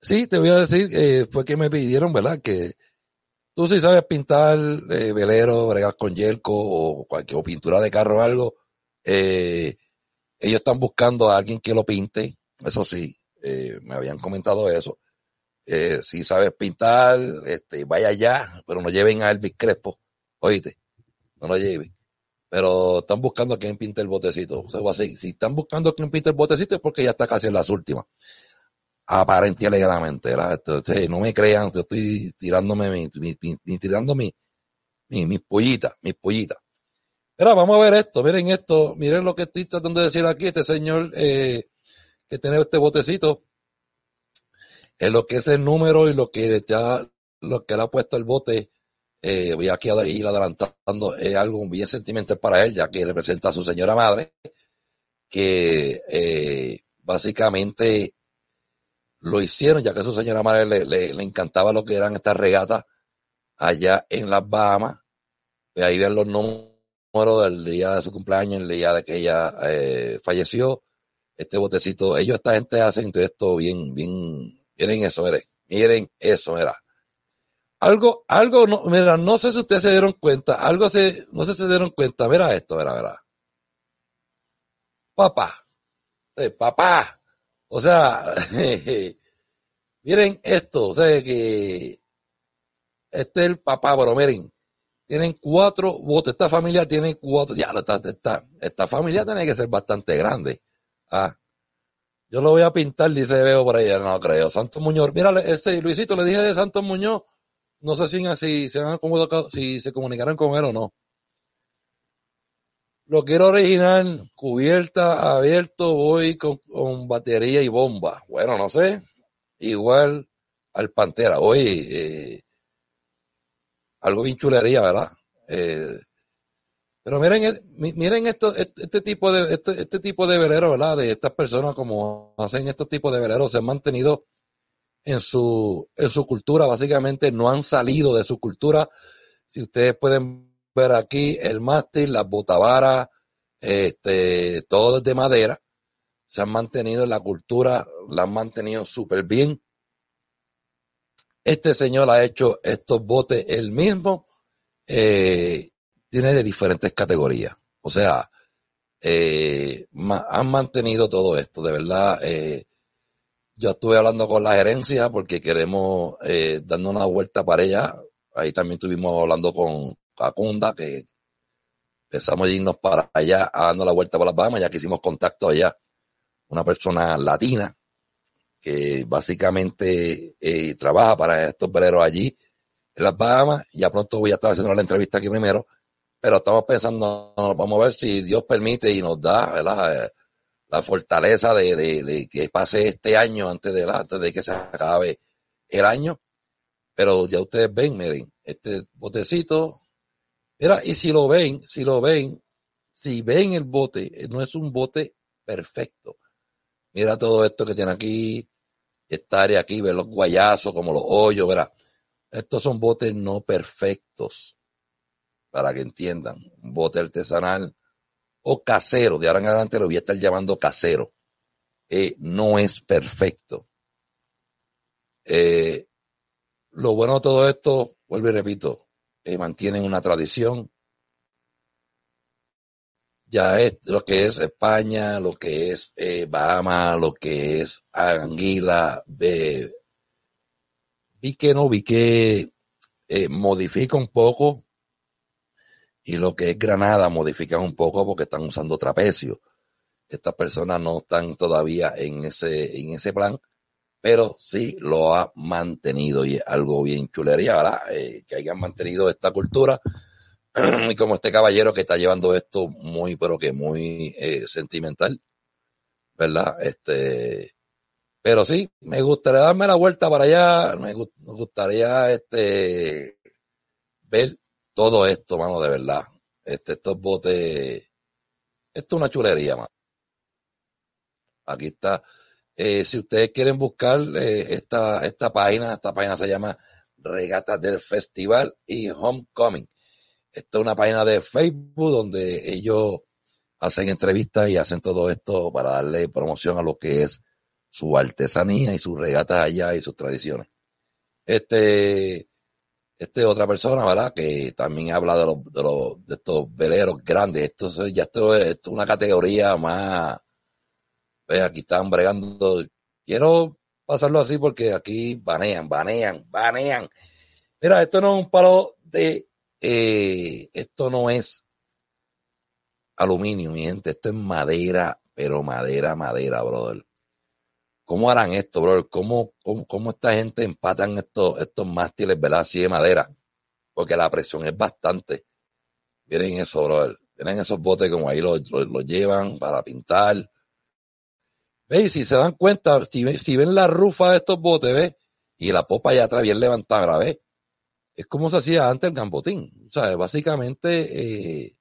sí, te voy a decir, eh, fue que me pidieron, ¿verdad? Que tú sí sabes pintar eh, velero, bregas con yelco o cualquier pintura de carro o algo, ellos están buscando a alguien que lo pinte, eso sí, eh, me habían comentado eso. Eh, si sabes pintar, este, vaya allá, pero no lleven a Elvis Crespo, oíste, no lo lleven. Pero están buscando a quien pinte el botecito. O sea, así. Si están buscando a quien pinte el botecito es porque ya está casi en las últimas. aparentemente, este, no me crean, yo estoy tirándome mi, mi, mi tirando mi, mi, mis pollitas, mis pollitas vamos a ver esto, miren esto, miren lo que estoy tratando de decir aquí, este señor eh, que tiene este botecito, es lo que es el número y lo que lo que le ha puesto el bote, eh, voy aquí a ir adelantando, es algo bien sentimental para él, ya que representa a su señora madre, que eh, básicamente lo hicieron, ya que a su señora madre le, encantaba lo que eran estas regatas allá en las Bahamas, ahí ven los números del día de su cumpleaños, el día de que ella eh, falleció, este botecito, ellos, esta gente hacen todo esto bien, bien, miren eso, miren, miren eso, mira, Algo, algo, no, mira, no sé si ustedes se dieron cuenta, algo se, no sé si se dieron cuenta, mira esto, mira, mira. Papá, eh, papá, o sea, miren esto, o sea, que este es el papá, pero miren, tienen cuatro votos. Esta familia tiene cuatro. Ya, esta, Está. esta familia tiene que ser bastante grande. Ah, yo lo voy a pintar, dice Veo por ahí. No creo. Santos Muñoz. Mira, ese Luisito, le dije de Santos Muñoz. No sé si, se han si comunicaron con él o no. Lo quiero original, cubierta, abierto, voy con, batería y bomba. Bueno, no sé. Igual al Pantera. Oye, eh, algo bien chulería, ¿verdad? Eh, pero miren, eh, miren este, tipo de, este, este, tipo de veleros, ¿verdad? De estas personas como hacen estos tipos de veleros, se han mantenido en su, su cultura, básicamente no han salido de su cultura. Si ustedes pueden ver aquí el mástil, las botavaras, este, todo es de madera. Se han mantenido en la cultura, la han mantenido súper bien. Este señor ha hecho estos botes él mismo. Eh, tiene de diferentes categorías. O sea, eh, han mantenido todo esto. De verdad, eh, yo estuve hablando con la gerencia porque queremos darnos una vuelta para ella. Ahí también estuvimos hablando con Acunda, que pensamos irnos para allá, a darnos la vuelta por las Bahamas, ya que hicimos contacto allá. Una persona latina que básicamente eh, trabaja para estos veleros allí en las Bahamas. Ya pronto voy a estar haciendo la entrevista aquí primero, pero estamos pensando, vamos a ver si Dios permite y nos da la fortaleza de, que pase este año antes de, antes de que se acabe el año. Pero ya ustedes ven, miren, este botecito. Mira, y si lo ven, si lo ven, si ven el bote, no es un bote perfecto. Mira todo esto que tiene aquí, esta área aquí, ver los guayazos, como los hoyos, verá. Estos son botes no perfectos, para que entiendan. Un bote artesanal o casero, de ahora en adelante lo voy a estar llamando casero. Eh, no es perfecto. Eh, lo bueno de todo esto, vuelvo y repito, eh, mantienen una tradición, ya es lo que es España, lo que es eh, lo que es Anguila. vi que no, vi que eh, modifica un poco y lo que es Granada modifica un poco porque están usando trapecio. Estas personas no están todavía en ese, en ese plan, pero sí lo ha mantenido y es algo bien chulería, ¿verdad? Eh, que hayan mantenido esta cultura y como este caballero que está llevando esto muy, pero que muy eh, sentimental, ¿verdad? Este, pero sí, me gustaría darme la vuelta para allá, me, gustaría este, ver todo esto, mano, de verdad. Este, estos botes, esto es una chulería, mano. Aquí está. Eh, si ustedes quieren buscar eh, esta, esta página, esta página se llama Regatas del Festival y Homecoming. Esto es una página de Facebook donde ellos hacen entrevistas y hacen todo esto para darle promoción a lo que es su artesanía y sus regatas allá y sus tradiciones. Este, este otra persona, ¿verdad? Que también habla de los, de estos veleros grandes. Esto ya esto, es una categoría más, ve, pues, aquí están bregando. Quiero pasarlo así porque aquí banean, banean, banean. Mira, esto no es un palo de eh, esto no es aluminio, mi gente. Esto es madera, pero madera, madera, brother. ¿Cómo harán esto, brother? ¿Cómo, cómo, esta gente empatan estos, estos mástiles, verdad? Así de madera. Porque la presión es bastante. Miren eso, brother. Miren esos botes como ahí los, llevan para pintar. veis Si se dan cuenta, si, ven la rufa de estos botes, ¿ve? Y la popa allá atrás bien levantada, ¿ves? es como se hacía antes el gambotín. O sea, básicamente eh,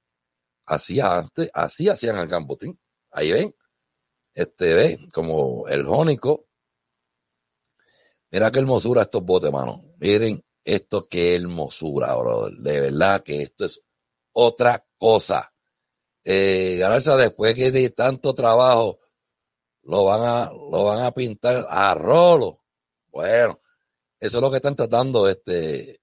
hacía antes, así hacían el gambotín. Ahí ven, este ven, como el jónico. Mira qué hermosura estos botes, mano. Miren esto qué hermosura, bro. De verdad que esto es otra cosa. Eh, Garza, después que de tanto trabajo, lo van a, lo van a pintar a rolo. Bueno, eso es lo que están tratando este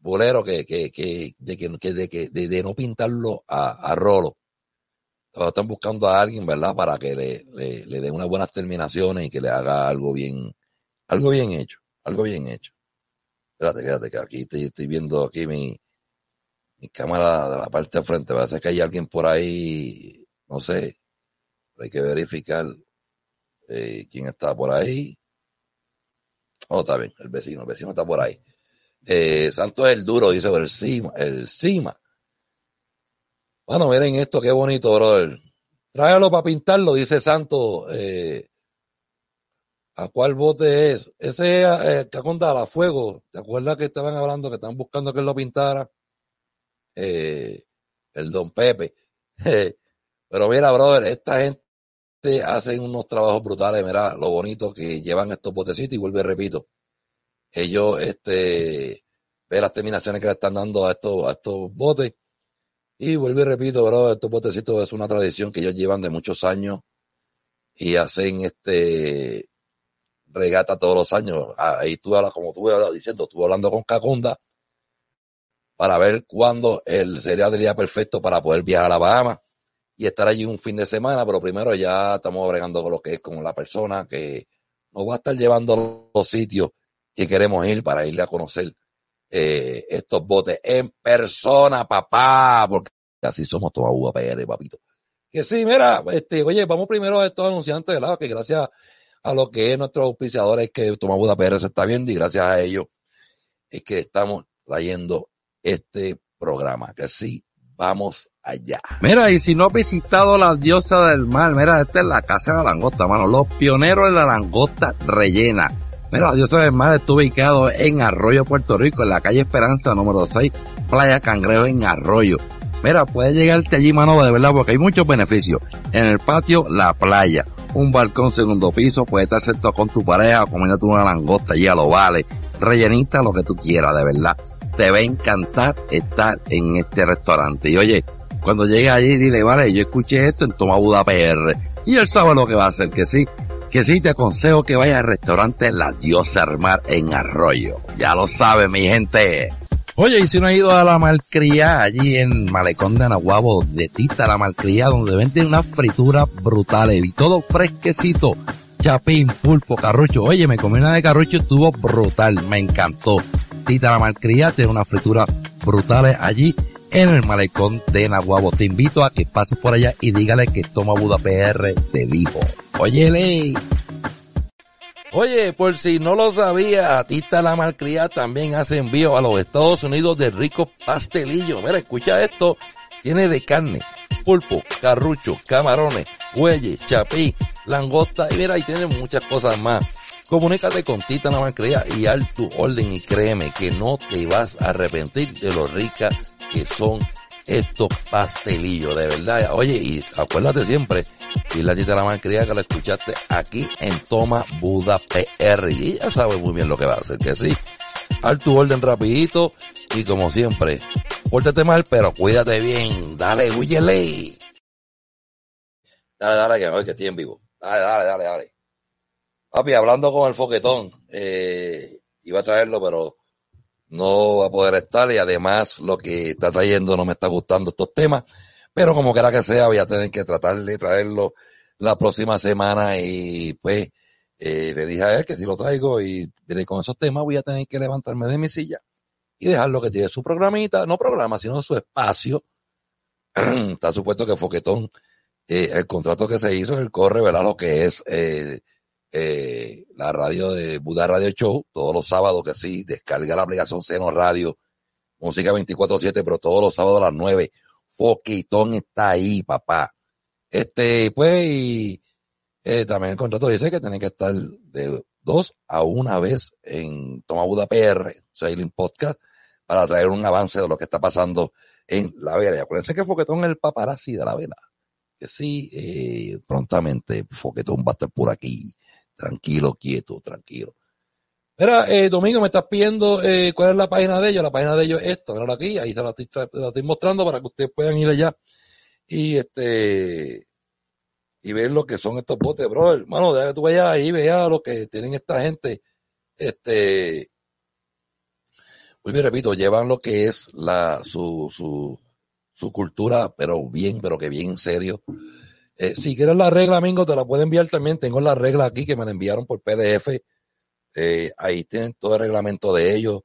bolero que, que, que, de, que, de, que de, no pintarlo a, Rolo. están buscando a alguien, ¿verdad? Para que le, le, dé unas buenas terminaciones y que le haga algo bien, algo bien hecho, algo bien hecho. Espérate, quédate, que aquí estoy, viendo aquí mi, mi cámara de la parte de frente. Parece que hay alguien por ahí, no sé, hay que verificar eh, quién está por ahí. Oh, está bien, el vecino, el vecino está por ahí. Eh, es el duro, dice, el Cima, el Cima. Bueno, miren esto, qué bonito, brother. Tráigalo para pintarlo, dice santo eh, ¿A cuál bote es? Ese es eh, la Fuego. ¿Te acuerdas que estaban hablando que estaban buscando que lo pintara? Eh, el Don Pepe. Pero mira, brother, esta gente hace unos trabajos brutales. Mira lo bonito que llevan estos botecitos. Y vuelve y repito, ellos este, ve las terminaciones que le están dando a estos, a estos botes. Y vuelvo y repito, bro, estos botecitos es una tradición que ellos llevan de muchos años y hacen este regata todos los años. Ahí tú hablas, como tú diciendo, tú hablando con Cacunda para ver cuándo el, sería el día perfecto para poder viajar a Bahama y estar allí un fin de semana, pero primero ya estamos bregando con lo que es con la persona que nos va a estar llevando los sitios que queremos ir para irle a conocer eh, estos botes en persona, papá, porque así somos toda PR, papito. Que sí, mira, este, oye, vamos primero a estos anunciantes, de lado Que gracias a lo que es nuestros auspiciadores que Tomabuda Buda PR se está viendo y gracias a ellos es que estamos trayendo este programa. Que sí, vamos allá. Mira, y si no has visitado la diosa del mar, mira, esta es la casa de la langosta, mano, los pioneros de la langosta rellena Mira, yo soy más está ubicado en Arroyo, Puerto Rico, en la calle Esperanza número 6, Playa Cangrejo en Arroyo. Mira, puedes llegarte allí, mano, de verdad, porque hay muchos beneficios. En el patio, la playa, un balcón segundo piso, puedes estar sentado con tu pareja, comiéndote una langosta allí a lo vale, rellenita, lo que tú quieras, de verdad. Te va a encantar estar en este restaurante. Y oye, cuando llegues allí, dile, vale, yo escuché esto en Toma Buda PR. Y él sabe lo que va a hacer, que sí, que sí te aconsejo que vayas al restaurante La Diosa Armar en Arroyo. Ya lo sabe mi gente. Oye, y si no ha ido a la malcriada allí en Malecón de Anahuabo, de Tita la malcriada, donde venden unas frituras brutales y todo fresquecito. Chapín, pulpo, carrucho. Oye, me comí una de carrucho, estuvo brutal, me encantó. Tita la malcriada tiene unas frituras brutales allí en el malecón de Nahuabo. Te invito a que pases por allá y dígale que Toma Buda PR te Oye, Óyele. Oye, por si no lo sabía, Tita la Malcriada también hace envío a los Estados Unidos de ricos pastelillos. Mira, escucha esto. Tiene de carne, pulpo, carrucho, camarones, hueyes, chapí, langosta y mira, ahí tiene muchas cosas más. Comunícate con Tita la Malcriada y haz tu orden y créeme que no te vas a arrepentir de lo rica que son estos pastelillos, de verdad. Oye, y acuérdate siempre, y la tita la malcriada que la escuchaste aquí en Toma Buda PR. Y ya sabes muy bien lo que va a hacer, que sí. Haz tu orden rapidito y como siempre, pórtate mal, pero cuídate bien. Dale, huyele. Dale, dale, que, que estoy en vivo. Dale, dale, dale, dale. Papi, hablando con el foquetón, eh, iba a traerlo, pero no va a poder estar y además lo que está trayendo no me está gustando estos temas, pero como quiera que sea voy a tener que tratar de traerlo la próxima semana y pues eh, le dije a él que si lo traigo y con esos temas voy a tener que levantarme de mi silla y lo que tiene su programita, no programa, sino su espacio. está supuesto que Foquetón, eh, el contrato que se hizo, el corre, verá lo que es eh, eh, la radio de Buda Radio Show, todos los sábados que sí, descarga la aplicación Seno Radio, música 24-7, pero todos los sábados a las 9. Foquetón está ahí, papá. Este, pues, y, eh, también el contrato dice que tiene que estar de dos a una vez en Toma Buda PR, Sailing Podcast, para traer un avance de lo que está pasando en la vela. Y acuérdense que Foquetón es el paparazzi de la vela. Que sí, eh, prontamente Foquetón va a estar por aquí Tranquilo, quieto, tranquilo. Mira, eh, Domingo, me estás pidiendo eh, cuál es la página de ellos. La página de ellos es esta, mira aquí, ahí se la estoy, mostrando para que ustedes puedan ir allá y este y ver lo que son estos botes, bro. Hermano, deja que tú vayas ahí, vea lo que tienen esta gente. Este, pues me repito, llevan lo que es la su, su cultura, pero bien, pero que bien serio. Eh, si quieres la regla, amigo, te la puedo enviar también. Tengo la regla aquí que me la enviaron por PDF. Eh, ahí tienen todo el reglamento de ellos,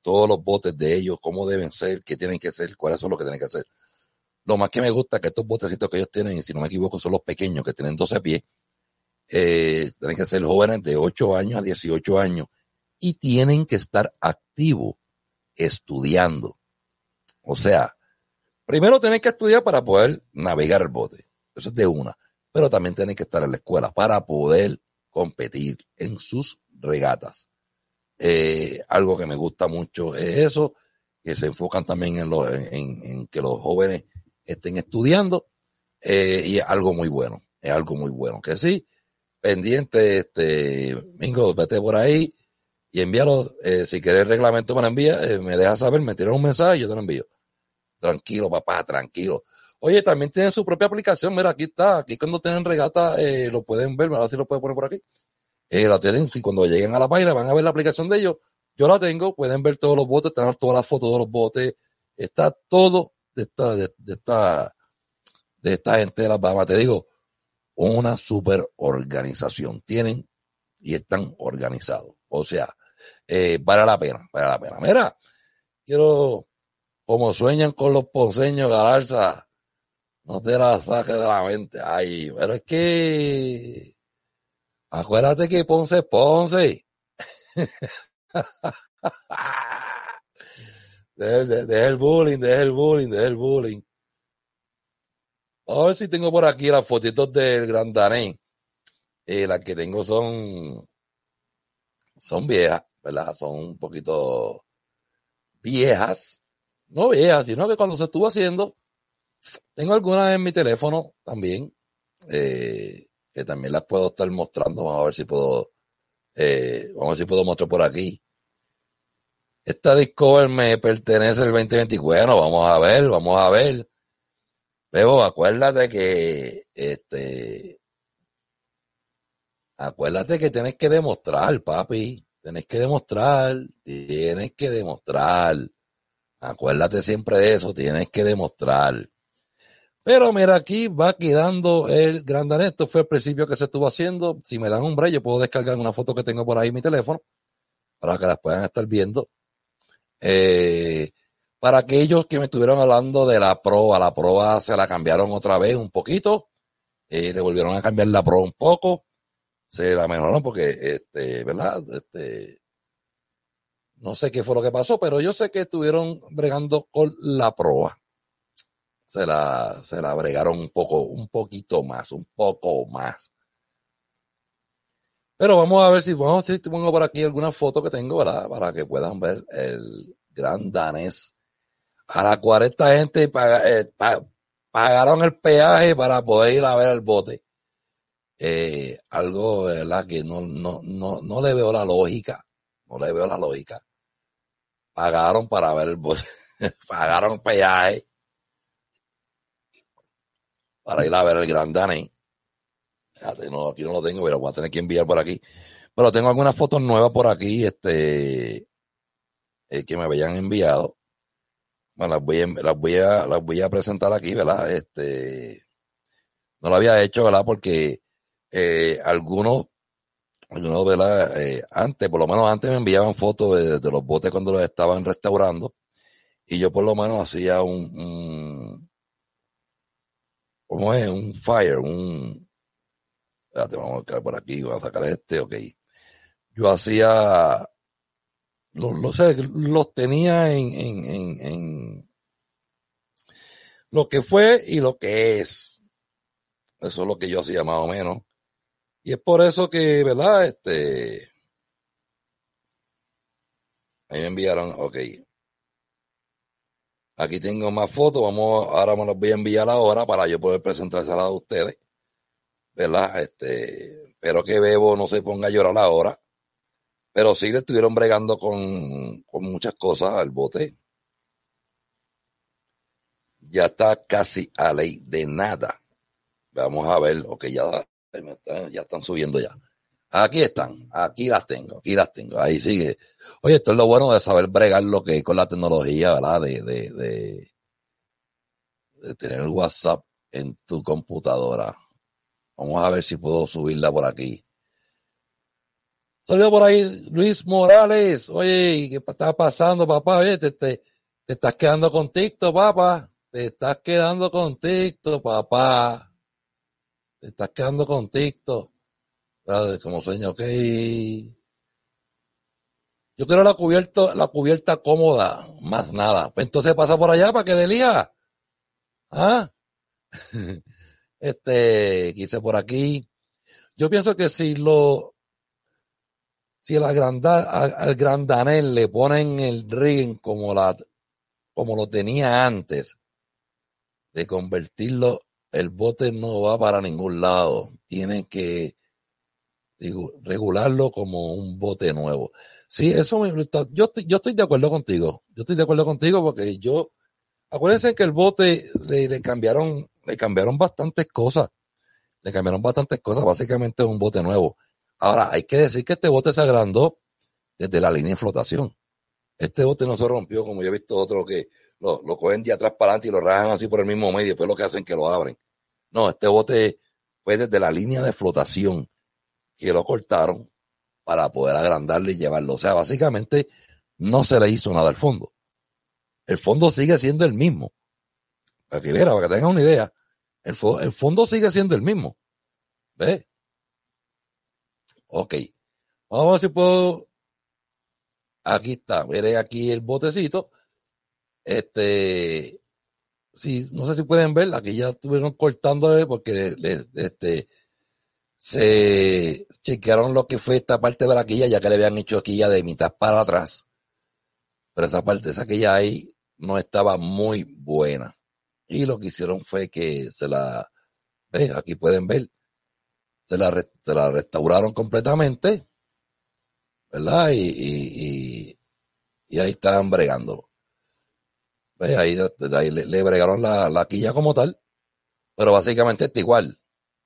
todos los botes de ellos, cómo deben ser, qué tienen que ser, cuáles son los que tienen que hacer. Lo más que me gusta es que estos botecitos que ellos tienen, y si no me equivoco, son los pequeños que tienen 12 pies. Eh, tienen que ser jóvenes de 8 años a 18 años y tienen que estar activos estudiando. O sea, primero tienen que estudiar para poder navegar el bote. Eso es de una. Pero también tienen que estar en la escuela para poder competir en sus regatas. Eh, algo que me gusta mucho es eso, que se enfocan también en, lo, en, que los jóvenes estén estudiando eh, y es algo muy bueno, es algo muy bueno. Que sí, pendiente, este, Mingo, vete por ahí y envíalo. Eh, si quieres reglamento me lo envía, me dejas saber, me tiras un mensaje y yo te lo envío. Tranquilo, papá, tranquilo. Oye, también tienen su propia aplicación. Mira, aquí está. Aquí cuando tienen regata, eh, lo pueden ver. A ver si lo pueden poner por aquí. Eh, la tienen. Y cuando lleguen a la página, van a ver la aplicación de ellos. Yo la tengo. Pueden ver todos los botes, tener todas las fotos de los botes. Está todo de esta, de, de esta gente de las Bahamas. Te digo, una super organización tienen y están organizados. O sea, eh, vale la pena, vale la pena. Mira, quiero, como sueñan con los ponceños, Galarza, no te la saques de la mente. ahí pero es que. Acuérdate que Ponce es Ponce. Deja, de, de el bullying, deja el bullying, deja el bullying. A ver si tengo por aquí las fotitos del Gran Darén. Eh, las que tengo son. Son viejas, ¿verdad? Son un poquito viejas. No viejas, sino que cuando se estuvo haciendo, tengo algunas en mi teléfono también, eh, que también las puedo estar mostrando. Vamos a ver si puedo, eh, vamos si puedo mostrar por aquí. Esta Discover me pertenece el 2021 Bueno, vamos a ver, vamos a ver. Pero acuérdate que, este, acuérdate que tienes que demostrar, papi. Tienes que demostrar, tienes que demostrar. Acuérdate siempre de eso, tienes que demostrar. Pero mira, aquí va quedando el gran Esto fue el principio que se estuvo haciendo. Si me dan un break, yo puedo descargar una foto que tengo por ahí en mi teléfono para que las puedan estar viendo. Eh, para aquellos que me estuvieron hablando de la proa, la proa se la cambiaron otra vez un poquito. Eh, le volvieron a cambiar la proa un poco. Se la mejoraron porque, este, ¿verdad? Este, no sé qué fue lo que pasó, pero yo sé que estuvieron bregando con la proa se la, se la bregaron un poco, un poquito más, un poco más. Pero vamos a ver si vamos si pongo por aquí alguna foto que tengo ¿verdad? para que puedan ver el gran danés. A la 40 gente eh, pagaron el peaje para poder ir a ver el bote. Eh, algo ¿verdad? que no, no, no, no le veo la lógica. No le veo la lógica. Pagaron para ver el bote. pagaron peaje para ir a ver el Gran Danny. aquí no lo tengo, pero voy a tener que enviar por aquí. Pero tengo algunas fotos nuevas por aquí, este, eh, que me habían enviado. Bueno, las voy, a, las, voy a, presentar aquí, ¿verdad? Este, no lo había hecho, ¿verdad? Porque eh, algunos, algunos, ¿verdad? Eh, antes, por lo menos antes me enviaban fotos de, los botes cuando los estaban restaurando. Y yo por lo menos hacía un ¿Cómo es? Un fire, un... Espérate, vamos a buscar por aquí, voy a sacar este, ok. Yo hacía... Los, tenía en, en, en, en lo que fue y lo que es. Eso es lo que yo hacía más o menos. Y es por eso que, ¿verdad? Este. Ahí me enviaron, ok. Aquí tengo más fotos, vamos, ahora me las voy a enviar ahora para yo poder presentarse a ustedes. ¿Verdad? Este, pero que Bebo no se ponga a llorar ahora. Pero sí le estuvieron bregando con, muchas cosas al bote. Ya está casi a ley de nada. Vamos a ver, ok, ya, ya están subiendo ya. Aquí están, aquí las tengo, aquí las tengo, ahí sigue. Oye, esto es lo bueno de saber bregar lo que es con la tecnología, ¿verdad? De, de, de, tener el WhatsApp en tu computadora. Vamos a ver si puedo subirla por aquí. Salió por ahí Luis Morales. Oye, ¿qué está pasando, papá? Oye, te, te estás quedando con TikTok, papá. Te estás quedando con TikTok, papá. Te estás quedando con TikTok como sueño, ok. Yo quiero la cubierta, la cubierta cómoda, más nada. Pues entonces pasa por allá para que delija. ¿Ah? este, quise por aquí. Yo pienso que si lo, si el agrandar, al, grandanel le ponen el ring como la, como lo tenía antes, de convertirlo, el bote no va para ningún lado. tiene que regularlo como un bote nuevo. Sí, eso me gusta. Yo estoy, yo de acuerdo contigo. Yo estoy de acuerdo contigo porque yo, acuérdense que el bote le, cambiaron, le cambiaron bastantes cosas. Le cambiaron bastantes cosas, básicamente es un bote nuevo. Ahora, hay que decir que este bote se agrandó desde la línea de flotación. Este bote no se rompió como yo he visto otro que lo, lo cogen de atrás para adelante y lo rajan así por el mismo medio, pero lo que hacen que lo abren. No, este bote fue desde la línea de flotación que lo cortaron para poder agrandarle y llevarlo. O sea, básicamente no se le hizo nada al fondo. El fondo sigue siendo el mismo. Para que, para que tengan una idea, el, fondo sigue siendo el mismo. ¿Ve? Ok. Vamos a ver si puedo. Aquí está. miren aquí el botecito. Este. Sí, no sé si pueden ver. Aquí ya estuvieron cortando porque este, se chequearon lo que fue esta parte de la quilla, ya que le habían hecho quilla de mitad para atrás. Pero esa parte, esa quilla ahí no estaba muy buena. Y lo que hicieron fue que se la, aquí pueden ver, se la, la, restauraron completamente, ¿verdad? Y, y, y, ahí estaban bregándolo. ahí, le, le, bregaron la, la quilla como tal, pero básicamente está igual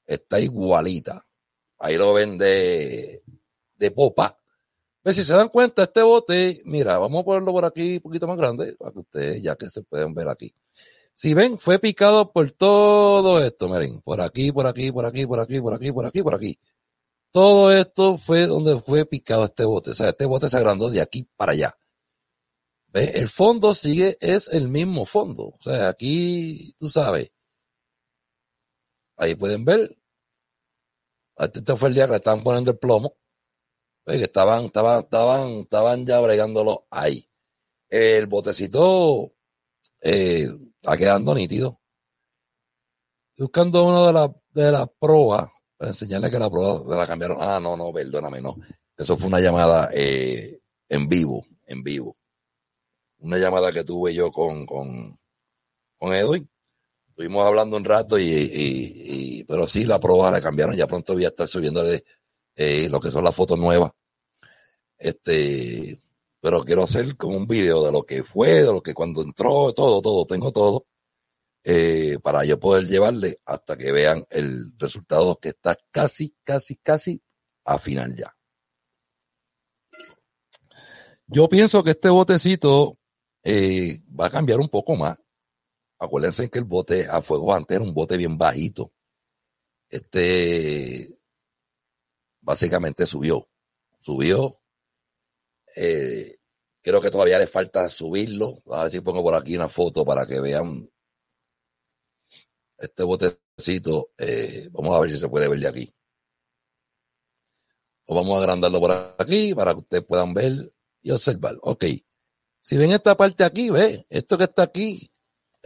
Está igualita. Ahí lo ven de, popa. Pues si se dan cuenta, este bote, mira, vamos a ponerlo por aquí un poquito más grande, para que ustedes, ya que se pueden ver aquí. Si ven, fue picado por todo esto, miren, por aquí, por aquí, por aquí, por aquí, por aquí, por aquí, por aquí. Todo esto fue donde fue picado este bote. O sea, este bote se agrandó de aquí para allá. Ve, El fondo sigue, es el mismo fondo. O sea, aquí, tú sabes, Ahí pueden ver. Este fue el día que estaban poniendo el plomo. que estaban, estaban, estaban, ya bregándolo ahí. El botecito eh, está quedando nítido. buscando una de las de pruebas para enseñarle que la prueba la cambiaron. Ah, no, no, perdóname, no. Eso fue una llamada eh, en vivo, en vivo. Una llamada que tuve yo con, con, con Edwin. Estuvimos hablando un rato y, pero sí, la prueba la cambiaron. Ya pronto voy a estar subiendo eh, lo que son las fotos nuevas. Este, pero quiero hacer como un video de lo que fue, de lo que cuando entró, todo, todo, tengo todo. Eh, para yo poder llevarle hasta que vean el resultado que está casi, casi, casi a final ya. Yo pienso que este botecito eh, va a cambiar un poco más. Acuérdense que el bote a fuego antes era un bote bien bajito. Este básicamente subió. Subió. Eh, creo que todavía le falta subirlo. A ver si pongo por aquí una foto para que vean este botecito. Eh, vamos a ver si se puede ver de aquí. O vamos a agrandarlo por aquí para que ustedes puedan ver y observar. Ok. Si ven esta parte aquí, ve, esto que está aquí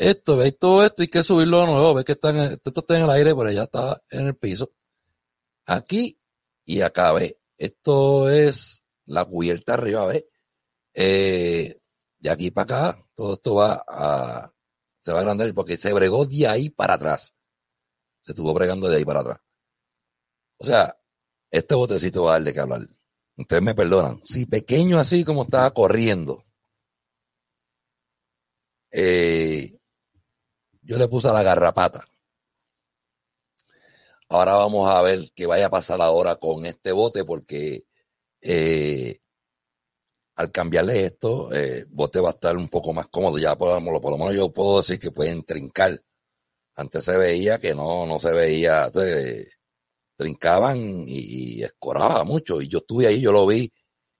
esto, veis todo esto, hay que subirlo de nuevo, veis que está esto está en el aire, pero ya está en el piso. Aquí y acá, ve. Esto es la cubierta arriba, ve. Eh, de aquí para acá, todo esto va a, se va a agrandar porque se bregó de ahí para atrás. Se estuvo bregando de ahí para atrás. O sea, este botecito va a darle que hablar. Ustedes me perdonan. Si pequeño así como estaba corriendo, eh, yo le puse la garrapata. Ahora vamos a ver qué vaya a pasar ahora con este bote, porque eh, al cambiarle esto, el eh, bote va a estar un poco más cómodo. Ya por, por lo menos yo puedo decir que pueden trincar. Antes se veía que no, no se veía, se, trincaban y, y, escoraba mucho. Y yo estuve ahí, yo lo vi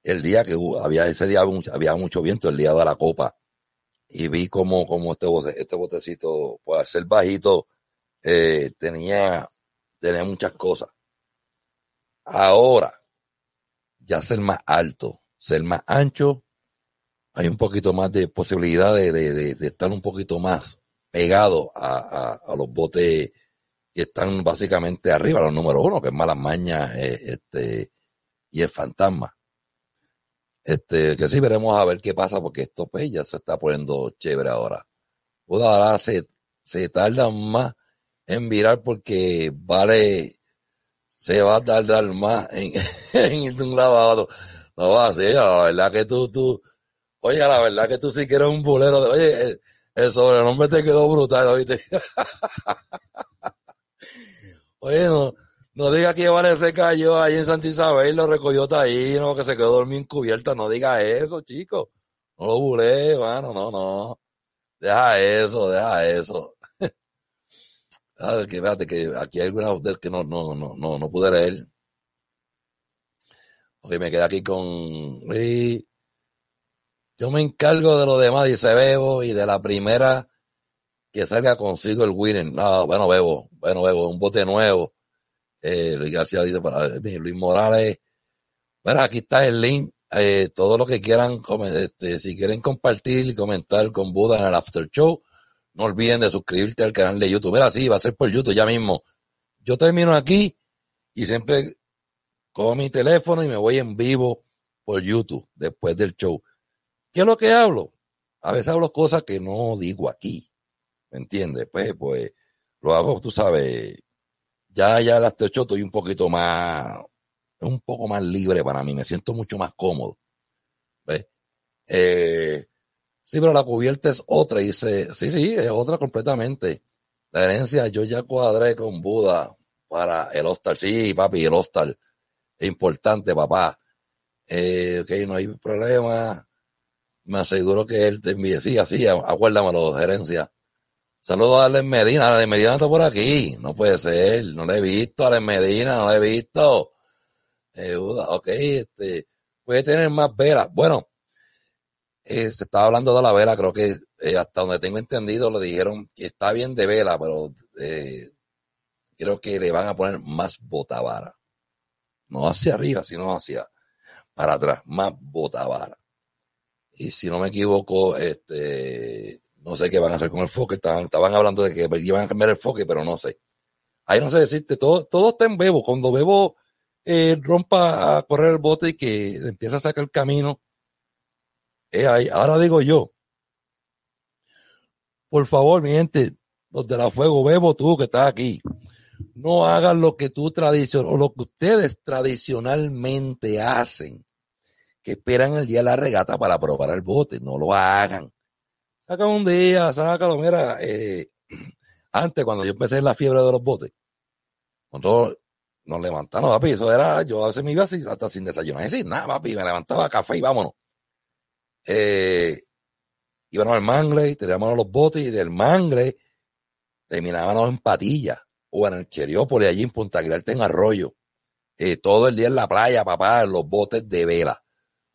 el día que había ese día había mucho viento, el día de la copa y vi cómo, como este, bote, este botecito, por pues, ser bajito, eh, tenía, tenía muchas cosas. Ahora, ya ser más alto, ser más ancho, hay un poquito más de posibilidad de, de, estar un poquito más pegado a, a, los botes que están básicamente arriba, los números uno, que es Malas Mañas eh, este, y el Fantasma. Este, que sí, veremos a ver qué pasa, porque esto pues ya se está poniendo chévere ahora. se, se tarda más en virar porque vale, se va a tardar más en, ir de un lado a otro. va a la verdad que tú, tú, oye, la verdad que tú sí que eres un bolero. De, oye, el, el sobrenombre te quedó brutal, oíste. oye, no, no diga que Vale se cayó ahí en Santa Isabel, lo recogió no que se quedó dormido en cubierta. No diga eso, chico. No lo burlé mano, no, no. Deja eso, deja eso. Ah, que, fíjate que aquí hay una de que no, no, no, no, no pude leer. Ok, me quedé aquí con. Y yo me encargo de lo demás, dice Bebo, y de la primera que salga consigo el winner. No, bueno, Bebo, bueno, Bebo, un bote nuevo eh, Luis García dice para eh, Luis Morales. Bueno, aquí está el link. Eh, todo lo que quieran, este, si quieren compartir y comentar con Buda en el After Show, no olviden de suscribirte al canal de YouTube. Mira, sí, va a ser por YouTube ya mismo. Yo termino aquí y siempre cojo mi teléfono y me voy en vivo por YouTube después del show. ¿Qué es lo que hablo? A veces hablo cosas que no digo aquí. ¿Me entiendes? Pues, pues, lo hago, tú sabes, ya, ya el After estoy un poquito más, un poco más libre para mí, me siento mucho más cómodo. ¿Ves? Eh, sí, pero la cubierta es otra, dice, sí, sí, es otra completamente. La herencia yo ya cuadré con Buda para el hostal. Sí, papi, el hostal. Es importante, papá. Eh, ok, no hay problema. Me aseguro que él te envíe. Sí, así, acuérdamelo, gerencia. Saludos a Alex Medina. Alex Medina está por aquí. No puede ser. No le he visto. Alex Medina, no le he visto. Eh, ok, este, puede tener más vela. Bueno, se este, estaba hablando de la vela. Creo que eh, hasta donde tengo entendido le dijeron que está bien de vela, pero eh, creo que le van a poner más botavara. No hacia arriba, sino hacia para atrás. Más botavara. Y si no me equivoco, este no sé qué van a hacer con el foque. Estaban, estaban hablando de que iban a cambiar el foque, pero no sé. Ahí no sé decirte, todo, todo está Bebo. Cuando Bebo eh, rompa a correr el bote y que empieza a sacar el camino, ahí. ahora digo yo, por favor, mi gente, los de la fuego, Bebo, tú que estás aquí, no hagan lo que tú tradición o lo que ustedes tradicionalmente hacen, que esperan el día de la regata para probar el bote, no lo hagan. Saca un día, sácalo, mira, eh, antes cuando yo empecé la fiebre de los botes, nosotros nos levantamos, papi, eso era, yo a veces me iba así, hasta sin desayunar, es decir, nada, papi, me levantaba café y vámonos. Eh, íbamos al mangle, teníamos los botes y del mangle terminábamos en Patilla, o en el Cheriópolis, allí en Punta en Arroyo. Eh, todo el día en la playa, papá, los botes de vela.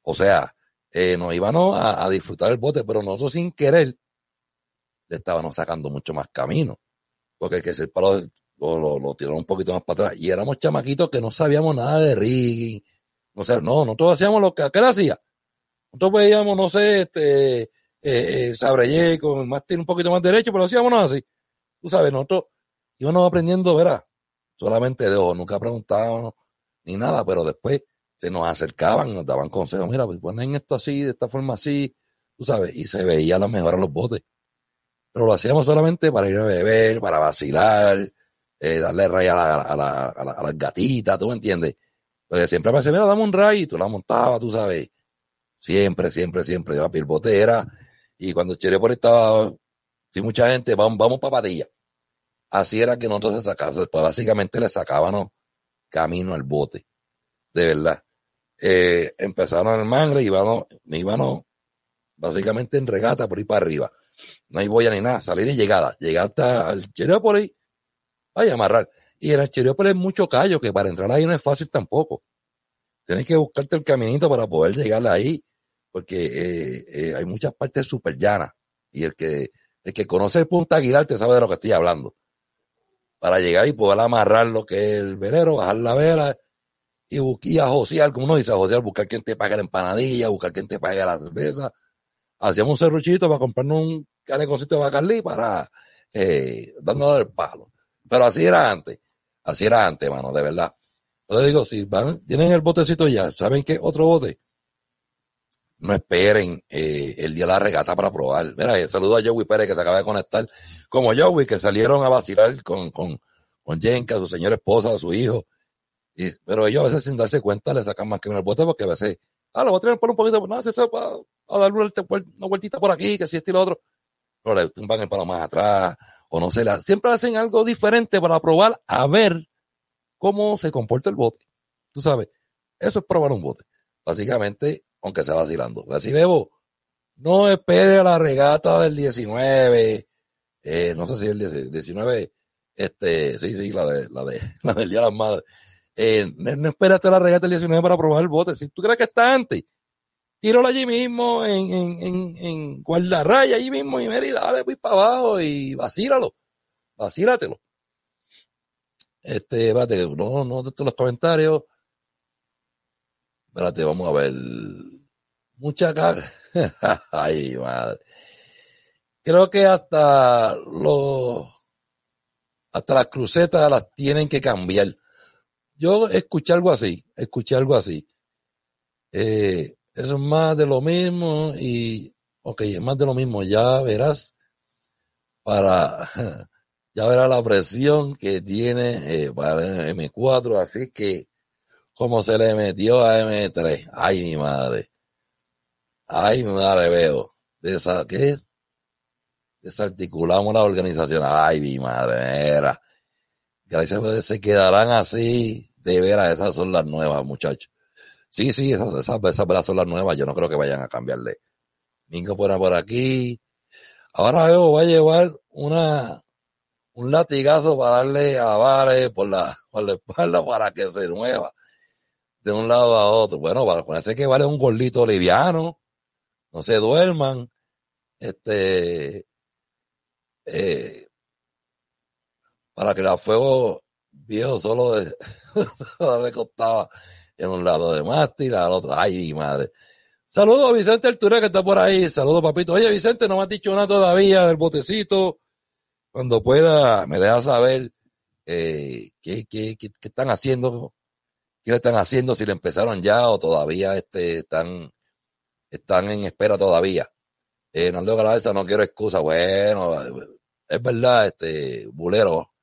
O sea, eh, nos íbamos a, a, disfrutar el bote, pero nosotros sin querer le estábamos sacando mucho más camino, porque el que se lo, lo, lo tiraron un poquito más para atrás y éramos chamaquitos que no sabíamos nada de rigging, no sé, sea, no, nosotros hacíamos lo que aquel hacía, nosotros veíamos, no sé, este, eh, eh, Sabrellé con el mástil un poquito más derecho, pero hacíamos así, tú sabes, nosotros íbamos aprendiendo, verás, solamente de ojo, nunca preguntábamos ni nada, pero después este, nos acercaban, nos daban consejos, mira, pues ponen esto así, de esta forma así, tú sabes, y se veía la a los botes. Pero lo hacíamos solamente para ir a beber, para vacilar, eh, darle ray a, la, a, la, a, las gatitas, ¿tú me entiendes? Porque siempre me decía, mira, dame un ray, y tú la montabas, tú sabes. Siempre, siempre, siempre, yo a bote era, y cuando Chile por estaba, si mucha gente, vamos, vamos para Así era que nosotros sacábamos, pues, básicamente le sacábamos camino al bote, de verdad. Eh, empezaron en Mangre y íbamos, básicamente en regata por ahí para arriba. No hay boya ni nada, salida y llegada. hasta al Chiriópolis, a amarrar. Y en el Chiriópolis hay mucho callo, que para entrar ahí no es fácil tampoco. Tienes que buscarte el caminito para poder llegar ahí, porque eh, eh, hay muchas partes súper llanas. Y el que, el que conoce el Punta Aguilar te sabe de lo que estoy hablando. Para llegar y poder amarrar lo que es el velero, bajar la vela, y, y a josear, como uno dice, a josear, buscar quien te pague la empanadilla, buscar quien te pague la cerveza. Hacíamos un cerruchito para comprarnos un caneconcito de bacalí para eh, el palo. Pero así era antes. Así era antes, mano, de verdad. Yo les digo, si van, tienen el botecito ya, ¿saben qué? Otro bote. No esperen eh, el día de la regata para probar. Mira, eh, saludo a Joey Pérez que se acaba de conectar. Como Joey, que salieron a vacilar con, con, con Jenka, su señora esposa, su hijo pero ellos a veces sin darse cuenta le sacan más que el bote porque a veces, ah, lo voy a tirar por un poquito, pues nada, se va a dar una, vueltita por aquí, que si este y lo otro. Pero le van el palo más atrás, o no sé, la, siempre hacen algo diferente para probar a ver cómo se comporta el bote. Tú sabes, eso es probar un bote. Básicamente, aunque sea vacilando. Así debo, no espere a la regata del 19, eh, no sé si el 19, este, sí, sí, la de, la de, la del Día de las Madres eh, no esperaste la regata del 19 para probar el bote. Si tú crees que está antes, tíralo allí mismo en, en, en, en guardarraya, allí mismo y Mérida, dale, para abajo y vacíralo Vacíratelo. Este, espérate, no, no, de los comentarios. Espérate, vamos a ver. Mucha caga. Ay, madre. Creo que hasta los, hasta las crucetas las tienen que cambiar yo escuché algo así, escuché algo así. Eh, es más de lo mismo y, ok, es más de lo mismo, ya verás, para, ya verás la presión que tiene eh, para M4, así que, como se le metió a M3, ay mi madre, ay mi madre veo, de esa, ¿qué? Desarticulamos la organización, ay mi madre, era Gracias a se quedarán así. De veras, esas son las nuevas, muchachos. Sí, sí, esas, esas, esas son las nuevas. Yo no creo que vayan a cambiarle. Mingo por, por aquí. Ahora veo, va a llevar una, un latigazo para darle a Vare por la, espalda para que se mueva de un lado a otro. Bueno, para conocer que vale un gordito liviano. No se duerman. Este, eh, para que la fuego viejo solo recostaba en un lado de mástil, al otro. Ay, madre. Saludos a Vicente Altura que está por ahí. Saludos, papito. Oye, Vicente, no me has dicho nada todavía del botecito. Cuando pueda, me deja saber eh, qué, qué, qué, están haciendo, qué le están haciendo, si le empezaron ya o todavía este, están, están en espera todavía. Eh, no leo esta no quiero excusa. Bueno, es verdad, este, bulero,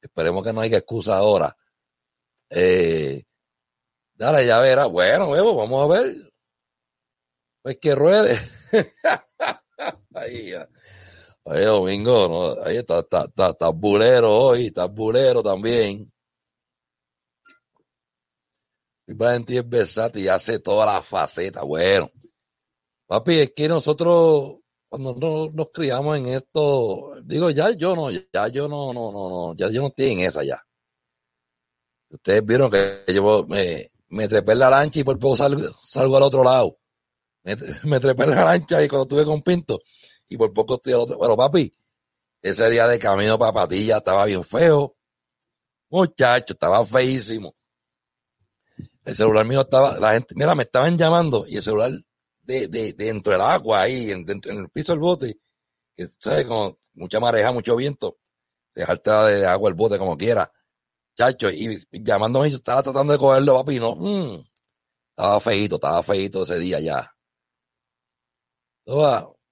Esperemos que no haya excusa ahora. Eh, dale, ya verá. Bueno, vamos a ver. Pues que ruede. ahí, Domingo, ¿no? ahí está, está, está, hoy, está también. Y para T es versátil y hace todas las facetas. Bueno, papi, es que nosotros cuando nos, nos criamos en esto, digo, ya yo no, ya yo no, no, no, no, ya yo no estoy en esa ya. Ustedes vieron que yo me, trepé en la lancha y por poco salgo, salgo al otro lado. Me, trepé en la lancha y cuando estuve con Pinto, y por poco estoy al otro lado. Bueno, papi, ese día de camino para Patilla estaba bien feo. Muchacho, estaba feísimo. El celular mío estaba, la gente, mira, me estaban llamando y el celular de, de, dentro del agua, ahí, en, el piso del bote, que sabes, como mucha mareja, mucho viento, dejarte de agua el bote como quiera. Chacho, y, llamándome, estaba tratando de cogerlo, papi, no. Mm, estaba feito, estaba feito ese día ya.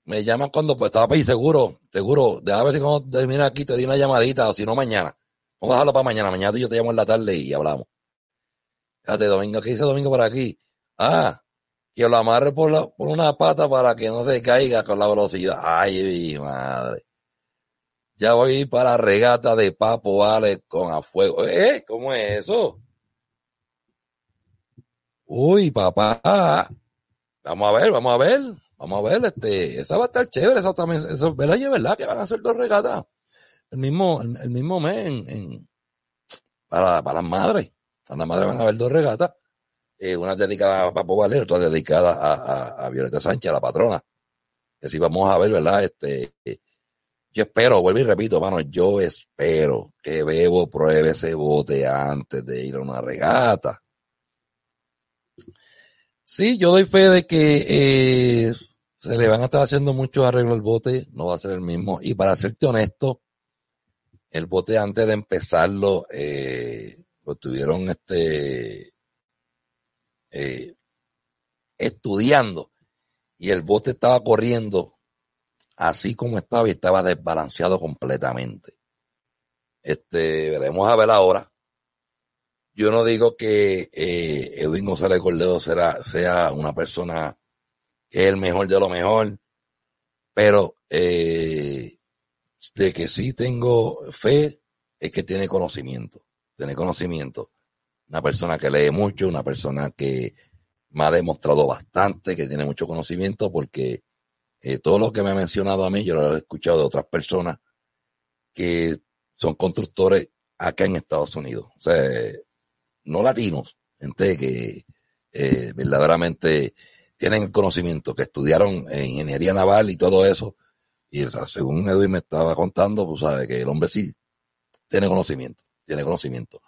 me llaman cuando pues, estaba ahí, seguro, seguro, a ver si cuando termina aquí te di una llamadita, o si no mañana. Vamos a dejarlo para mañana, mañana yo te llamo en la tarde y hablamos. Fíjate, domingo, ¿qué dice domingo por aquí? Ah, que lo amarre por, una pata para que no se caiga con la velocidad. Ay, mi madre. Ya voy a ir para la regata de Papo Alex con a fuego. ¿Eh? ¿Cómo es eso? Uy, papá. Vamos a ver, vamos a ver. Vamos a ver, este, esa va a estar chévere, esa también, eso, ¿verdad? que van a ser dos regatas el mismo, el, mismo mes para, para las madres. Para las madres van a haber dos regatas. Eh, una dedicada a Papo Valero, otra dedicada a, Violeta Sánchez, la patrona. así vamos a ver, ¿verdad? Este, yo espero, vuelvo y repito, hermano, yo espero que Bebo pruebe ese bote antes de ir a una regata. Sí, yo doy fe de que eh, se le van a estar haciendo muchos arreglos al bote, no va a ser el mismo. Y para serte honesto, el bote antes de empezarlo, eh, lo tuvieron este eh, estudiando y el bote estaba corriendo así como estaba y estaba desbalanceado completamente. Este, veremos a ver ahora. Yo no digo que eh, Edwin González Cordero será, sea una persona que es el mejor de lo mejor, pero eh, de que sí tengo fe es que tiene conocimiento, tiene conocimiento una persona que lee mucho, una persona que me ha demostrado bastante, que tiene mucho conocimiento, porque eh, todo lo que me ha mencionado a mí, yo lo he escuchado de otras personas que son constructores acá en Estados Unidos. O sea, no latinos, gente que eh, verdaderamente tienen conocimiento, que estudiaron ingeniería naval y todo eso. Y según Edwin me estaba contando, pues sabe que el hombre sí tiene conocimiento, tiene conocimiento.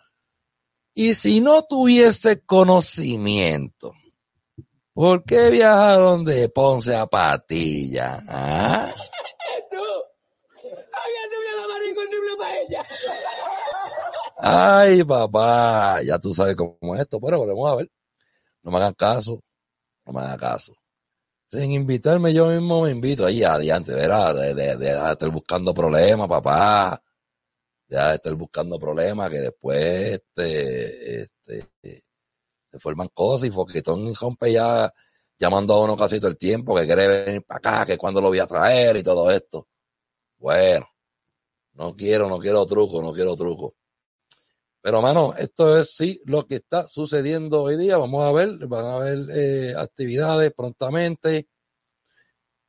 Y si no tuviese conocimiento, ¿por qué viajaron de Ponce a Patilla? ¿Ah? Ay, papá, ya tú sabes cómo es esto, pero volvemos a ver. No me hagan caso, no me hagan caso. Sin invitarme, yo mismo me invito ahí adiante, Verás, de estar buscando problemas, papá ya estoy buscando problemas que después este, este, se forman cosas y Foquetón rompe ya llamando a uno casi todo el tiempo que quiere venir para acá, que cuando lo voy a traer y todo esto. Bueno, no quiero, no quiero truco, no quiero truco. Pero, mano, esto es sí lo que está sucediendo hoy día. Vamos a ver, van a haber eh, actividades prontamente.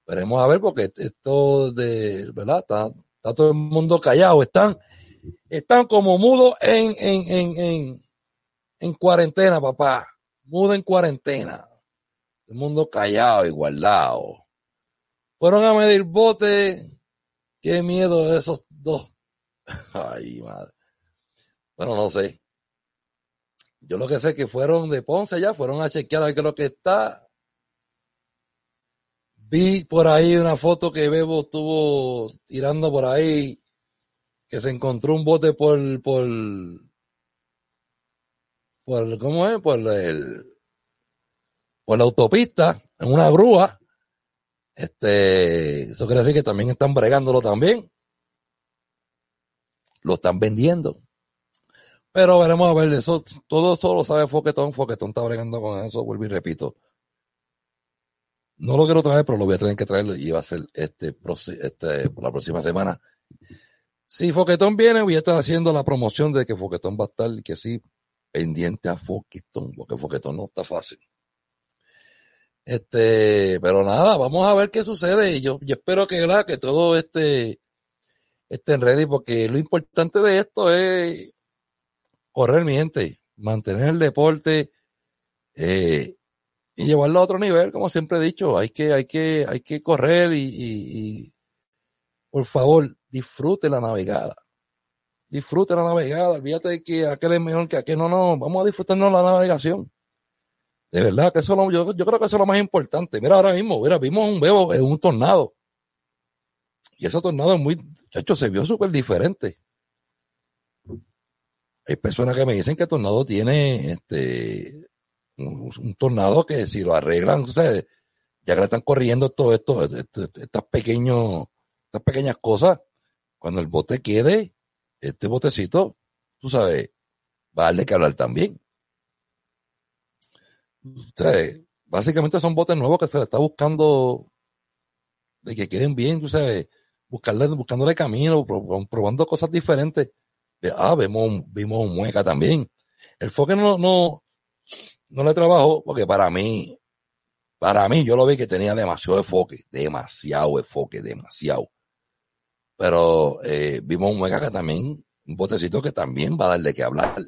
Veremos a ver, porque esto de, ¿verdad? está todo el mundo callado, están. Están como mudos en, en, en, cuarentena, papá. Mudo en cuarentena. El mundo callado y guardado. Fueron a medir bote. Qué miedo esos dos. Ay, madre. Bueno, no sé. Yo lo que sé que fueron de Ponce ya, fueron a chequear a ver qué es lo que está. Vi por ahí una foto que Bebo estuvo tirando por ahí que se encontró un bote por, por, por ¿cómo es? Por el, por la autopista, en una grúa. Este, eso quiere decir que también están bregándolo también. Lo están vendiendo. Pero veremos a ver, eso, todo eso lo sabe Foquetón, Foquetón está bregando con eso, vuelvo y repito. No lo quiero traer, pero lo voy a tener que traer y va a ser este, este, la próxima semana si Foquetón viene, voy a estar haciendo la promoción de que Foquetón va a estar que sí, pendiente a Foquetón, porque Foquetón no está fácil. Este, pero nada, vamos a ver qué sucede. yo, espero que, que todo este esté en ready, porque lo importante de esto es correr mi gente, mantener el deporte eh, y llevarlo a otro nivel, como siempre he dicho. Hay que, hay que, hay que correr y por favor, disfrute la navegada. Disfrute la navegada, olvídate de que aquel es mejor que aquel. No, no, vamos a disfrutarnos la navegación. De verdad que eso lo, yo, creo que eso es lo más importante. Mira, ahora mismo, mira, vimos un bebo en un tornado. Y ese tornado es muy, hecho, se vio súper diferente. Hay personas que me dicen que el tornado tiene este un, tornado que si lo arreglan, o ya que le están corriendo todo esto, este, este, estas pequeños, estas pequeñas cosas, cuando el bote quede, este botecito, tú sabes, vale que hablar también. Ustedes, básicamente son botes nuevos que se le está buscando de que queden bien, tú sabes, buscando buscándole camino, probando cosas diferentes. Ah, vemos, vimos un mueca también. El foque no, no, no le trabajó porque para mí, para mí yo lo vi que tenía demasiado enfoque, demasiado enfoque, demasiado. Pero eh, vimos un mega acá también, un botecito que también va a darle que hablar.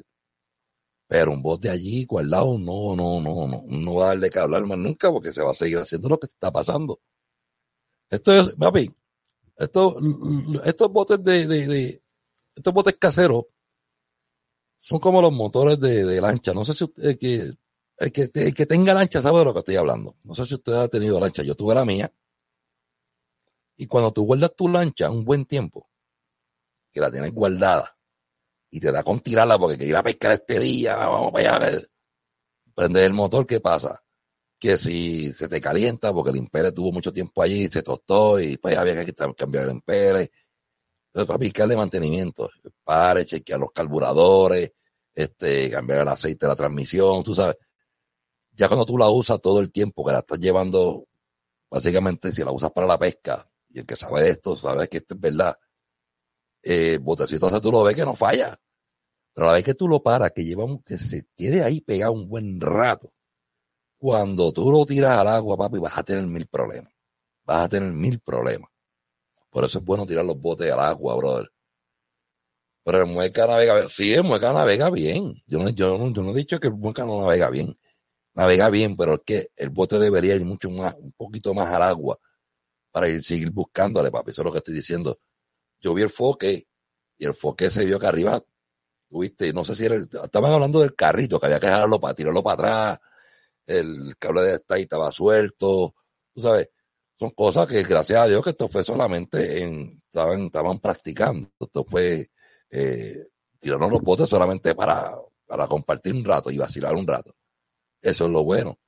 Pero un bote allí guardado, no, no, no, no, no va a dar de qué hablar más nunca porque se va a seguir haciendo lo que está pasando. Esto es, papi, estos botes de, estos botes caseros son como los motores de, lancha. No sé si usted, que, el que, el que tenga lancha sabe de lo que estoy hablando. No sé si usted ha tenido lancha. Yo tuve la mía y cuando tú guardas tu lancha un buen tiempo, que la tienes guardada, y te da con tirarla porque a pescar este día, vamos para allá, prender el motor, ¿qué pasa? Que si se te calienta, porque el imperio tuvo mucho tiempo allí, se tostó y pues había que cambiar el imperio. Entonces, para picarle mantenimiento, pare, chequear los carburadores, este, cambiar el aceite de la transmisión, tú sabes. Ya cuando tú la usas todo el tiempo, que la estás llevando, básicamente si la usas para la pesca, y el que sabe de esto sabe que esto es verdad. Eh, botecito tú lo ves que no falla. Pero la vez que tú lo paras, que llevamos, que se quede ahí pegado un buen rato, cuando tú lo tiras al agua, papi, vas a tener mil problemas. Vas a tener mil problemas. Por eso es bueno tirar los botes al agua, brother. Pero el mueca navega bien. Sí, el mueca navega bien. Yo no, he dicho que el mueca no navega bien. Navega bien, pero es que el bote debería ir mucho más, un poquito más al agua para ir, seguir buscándole, papi. Eso es lo que estoy diciendo. Yo vi el foque y el foque se vio que arriba, tuviste, no sé si era, estaban hablando del carrito, que había que dejarlo para tirarlo para atrás, el cable de esta y estaba suelto, tú sabes. Son cosas que, gracias a Dios, que esto fue solamente en, estaban, estaban practicando. Esto fue, eh, los potes solamente para, para compartir un rato y vacilar un rato. Eso es lo bueno.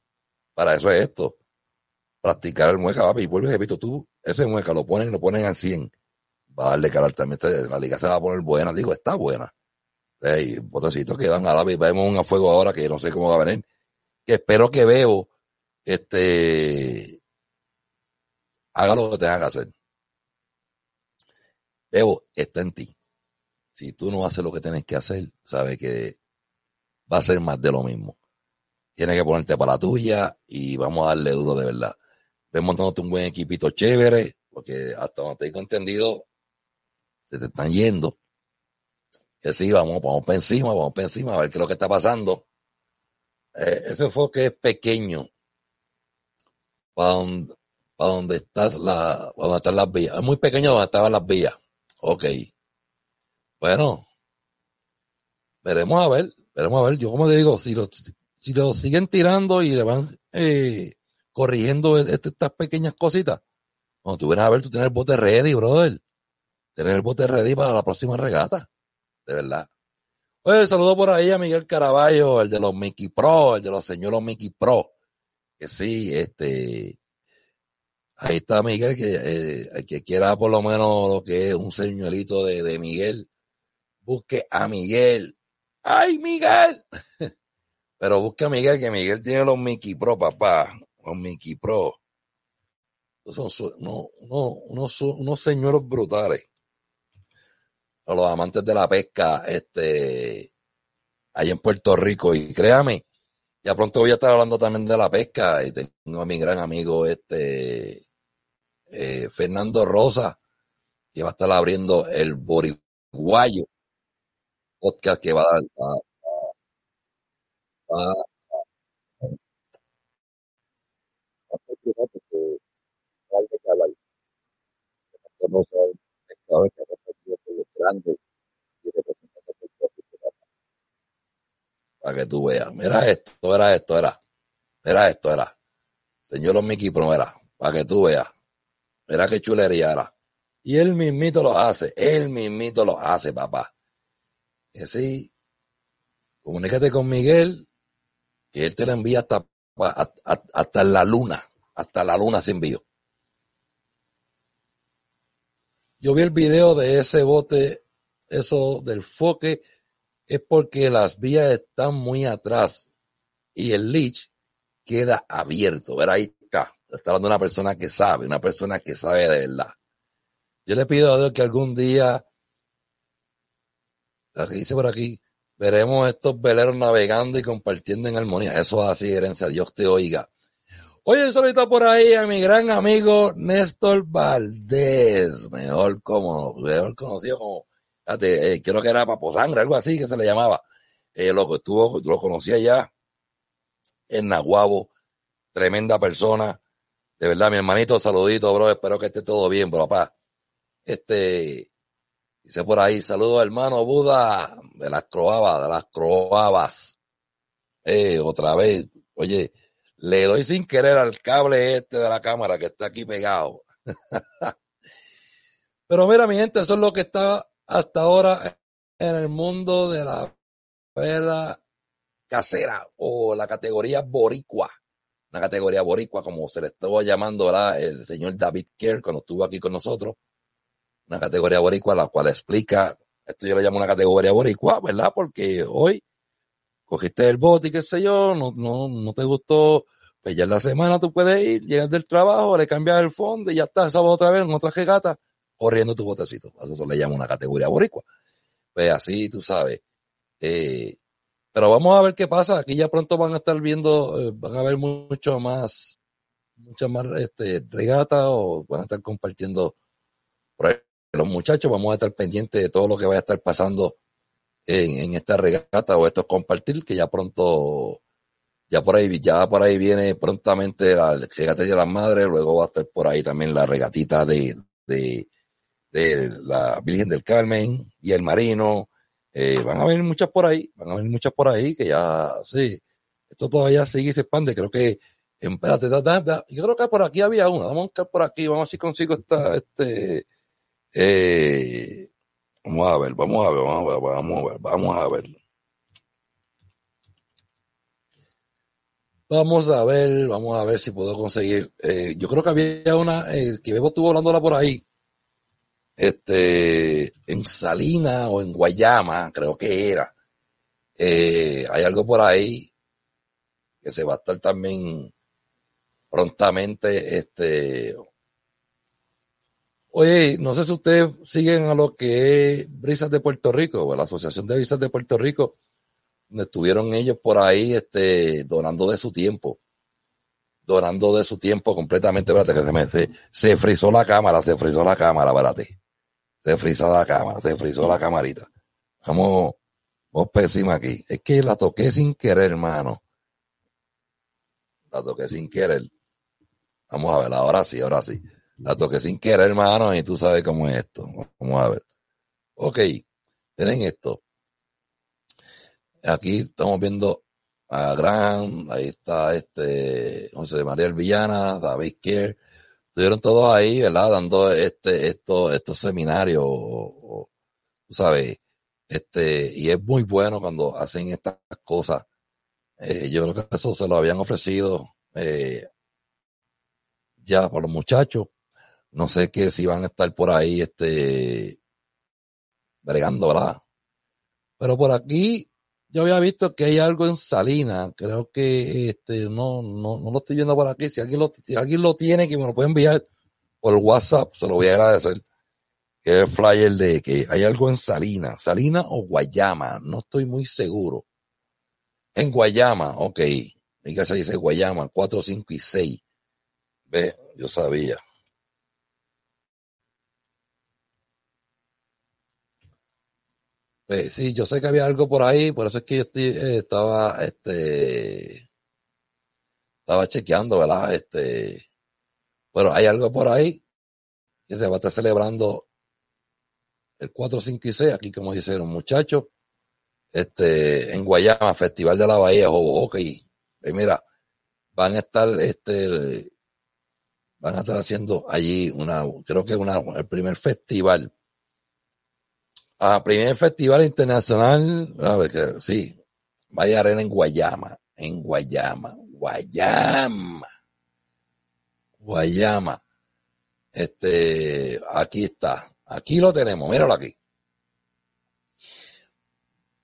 Para eso es esto practicar el mueca, papi. Y vuelves, repito, tú, ese mueca lo ponen, lo ponen al 100. Va a darle carácter también. la liga se va a poner buena, digo, está buena. que dan a la Vemos un a fuego ahora que no sé cómo va a venir. Que espero que veo, este, haga lo que tenga que hacer. Veo está en ti. Si tú no haces lo que tienes que hacer, sabes que va a ser más de lo mismo. Tienes que ponerte para la tuya y vamos a darle duro de verdad. Vemos montándote un buen equipito chévere, porque hasta donde tengo entendido, se te están yendo. Que sí, vamos, vamos para encima, vamos para encima, a ver qué es lo que está pasando. Eh, ese enfoque es pequeño para donde, están las vías. Es muy pequeño donde estaban las vías. Ok. Bueno, veremos a ver, veremos a ver. Yo como te digo, si lo, si siguen tirando y le van eh, corrigiendo e-, este, estas pequeñas cositas. Cuando tú vienes a ver, tú tienes el bote ready, brother. Tienes el bote ready para la próxima regata. De verdad. Oye, saludo por ahí a Miguel Caraballo, el de los Mickey Pro, el de los señores Mickey Pro. Que sí, este. Ahí está Miguel, que eh, el que quiera por lo menos lo que es un señuelito de, Miguel, busque a Miguel. ¡Ay, Miguel! Pero busque a Miguel, que Miguel tiene los Mickey Pro, papá con Mickey Pro. Son unos, unos, señores brutales. los amantes de la pesca, este, ahí en Puerto Rico. Y créame, ya pronto voy a estar hablando también de la pesca. Y tengo a mi gran amigo, este, eh, Fernando Rosa, que va a estar abriendo el Boriguayo podcast que va a dar. Para que tú veas, mira esto, era esto, era, mira esto, era. Señor Mickey era, para que tú veas. Mira qué chulería era. Y él mismito lo hace, él mismito lo hace, papá. y sí, comunícate con Miguel, que él te lo envía hasta, hasta la luna hasta la luna sin envió. Yo vi el video de ese bote, eso del foque, es porque las vías están muy atrás y el leech queda abierto. Ver ahí está, está hablando una persona que sabe, una persona que sabe de verdad. Yo le pido a Dios que algún día, la dice por aquí, veremos estos veleros navegando y compartiendo en armonía. Eso es así, herencia. Dios te oiga. Oye, un saludito por ahí a mi gran amigo Néstor Valdés, mejor como, mejor conocido como, eh, creo que era Papo Sangre, algo así que se le llamaba. Eh, lo que estuvo, lo conocía ya en Nahuabo, tremenda persona. De verdad, mi hermanito, saludito, bro. Espero que esté todo bien, bro, papá. Este, dice por ahí, saludos, hermano Buda, de las Croabas, de las Croabas. Eh, otra vez, oye, le doy sin querer al cable este de la cámara que está aquí pegado. Pero mira, mi gente, eso es lo que está hasta ahora en el mundo de la vela casera o la categoría boricua. La categoría boricua, como se le estaba llamando ¿verdad? el señor David Kerr cuando estuvo aquí con nosotros. Una categoría boricua, la cual explica, esto yo le llamo una categoría boricua, ¿verdad? Porque hoy cogiste el bote y qué sé yo, no, no, no te gustó pues ya en la semana tú puedes ir, llegas del trabajo, le cambias el fondo y ya está, sábado otra vez en otra regata, corriendo tu botecito. A eso le llama una categoría boricua. Pues así, tú sabes. Eh, pero vamos a ver qué pasa. Aquí ya pronto van a estar viendo, eh, van a ver mucho más, muchas más este, regatas o van a estar compartiendo por ahí los muchachos. Vamos a estar pendientes de todo lo que vaya a estar pasando en, en esta regata o estos compartir, que ya pronto ya por ahí, ya por ahí viene prontamente la regata de las madres, luego va a estar por ahí también la regatita de, de, la Virgen del Carmen y el Marino. Eh, van a venir muchas por ahí, van a venir muchas por ahí que ya, sí, esto todavía sigue y se expande. Creo que, espérate, da, yo creo que por aquí había una, vamos a buscar por aquí, vamos a ver si consigo esta, este, eh, vamos a ver, vamos a ver, vamos a ver, vamos a ver, vamos a ver. Vamos a ver, vamos a ver si puedo conseguir. Eh, yo creo que había una, el eh, que Bebo estuvo hablándola por ahí, este, en Salina o en Guayama, creo que era. Eh, hay algo por ahí que se va a estar también prontamente, este, Oye, no sé si ustedes siguen a lo que es Brisas de Puerto Rico, o la Asociación de Brisas de Puerto Rico, estuvieron ellos por ahí este, donando de su tiempo. Donando de su tiempo completamente. Espérate, que se, me, se, frizó la cámara, se frizó la cámara, espérate. Se frizó la cámara, se frizó la camarita. Vamos, vamos pésima aquí. Es que la toqué sin querer, hermano. La toqué sin querer. Vamos a ver, ahora sí, ahora sí. La toqué sin querer, hermano, y tú sabes cómo es esto. Vamos a ver. Ok, tienen esto. Aquí estamos viendo a Gran, ahí está este José María Villana, David Kier, estuvieron todos ahí, ¿verdad? Dando este, estos, estos seminarios, tú sabes, este, y es muy bueno cuando hacen estas cosas. Eh, yo creo que eso se lo habían ofrecido eh, ya para los muchachos. No sé qué si van a estar por ahí, este, bregando, ¿verdad? Pero por aquí yo había visto que hay algo en Salina, creo que este, no, no, no lo estoy viendo por aquí, si alguien, lo, lo tiene que me lo puede enviar por WhatsApp, se lo voy a agradecer, que es el flyer de que hay algo en Salina, Salina o Guayama, no estoy muy seguro. En Guayama, ok, Miguel se dice Guayama, 4, 5 y 6. Ve, yo sabía. Pues, sí, yo sé que había algo por ahí, por eso es que yo estoy, eh, estaba, este, estaba chequeando, ¿verdad? Este, bueno, hay algo por ahí que se va a estar celebrando el 4, 5 y 6, aquí como dijeron muchachos, este, en Guayama, Festival de la Bahía, Jobo Hockey. Y pues mira, van a estar, este, van a estar haciendo allí una, creo que una, el primer festival a primer festival internacional, sí, Vaya Arena en Guayama, en Guayama, Guayama, Guayama. Este, aquí está, aquí lo tenemos, míralo aquí.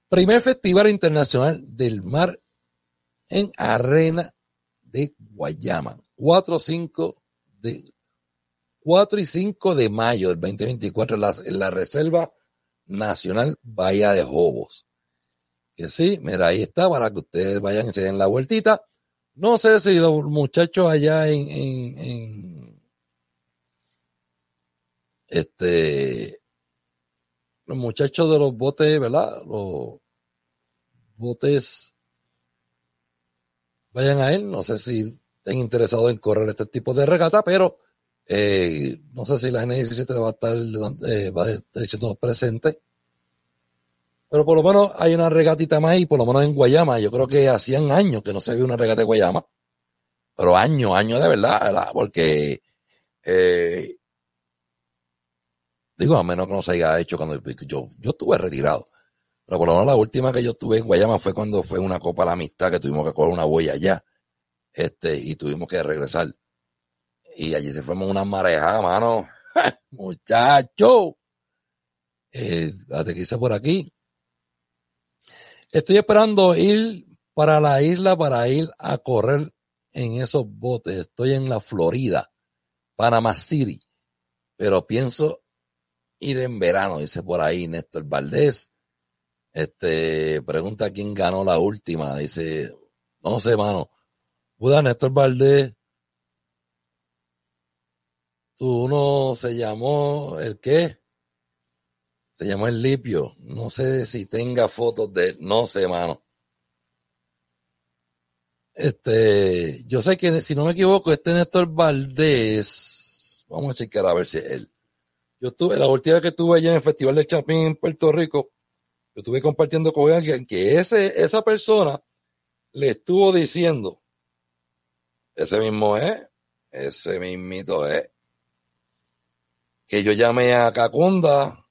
Primer Festival Internacional del Mar en Arena de Guayama, 4, 5 de, 4 y 5 de mayo del 2024 en la reserva Nacional Bahía de Jobos. Que sí, mira, ahí está para que ustedes vayan y se den la vueltita. No sé si los muchachos allá en, en este los muchachos de los botes, ¿verdad? Los botes vayan a él. No sé si estén interesados en correr este tipo de regata, pero eh, no sé si la N17 va a estar, eh, presente. Pero por lo menos hay una regatita más ahí, por lo menos en Guayama. Yo creo que hacían años que no se había una regata en Guayama. Pero años, años de verdad, Porque, eh, digo, a menos que no se haya hecho cuando yo, yo estuve retirado. Pero por lo menos la última que yo estuve en Guayama fue cuando fue una Copa de la Amistad que tuvimos que coger una huella allá. Este, y tuvimos que regresar. Y allí se formó una mareja mano. Muchacho. Eh, hice por aquí. Estoy esperando ir para la isla para ir a correr en esos botes. Estoy en la Florida, Panama City, pero pienso ir en verano, dice por ahí Néstor Valdés. Este, pregunta quién ganó la última, dice, no sé, mano. Buda Néstor Valdés, uno se llamó el qué? Se llamó el Lipio. No sé si tenga fotos de él. No sé, mano. Este, yo sé que si no me equivoco, este Néstor Valdés. Vamos a checar a ver si es él. Yo estuve, la última vez que estuve allá en el Festival de Chapín en Puerto Rico, yo estuve compartiendo con alguien que esa persona le estuvo diciendo, ese mismo es, ese mismito es, que yo llamé a Cacunda,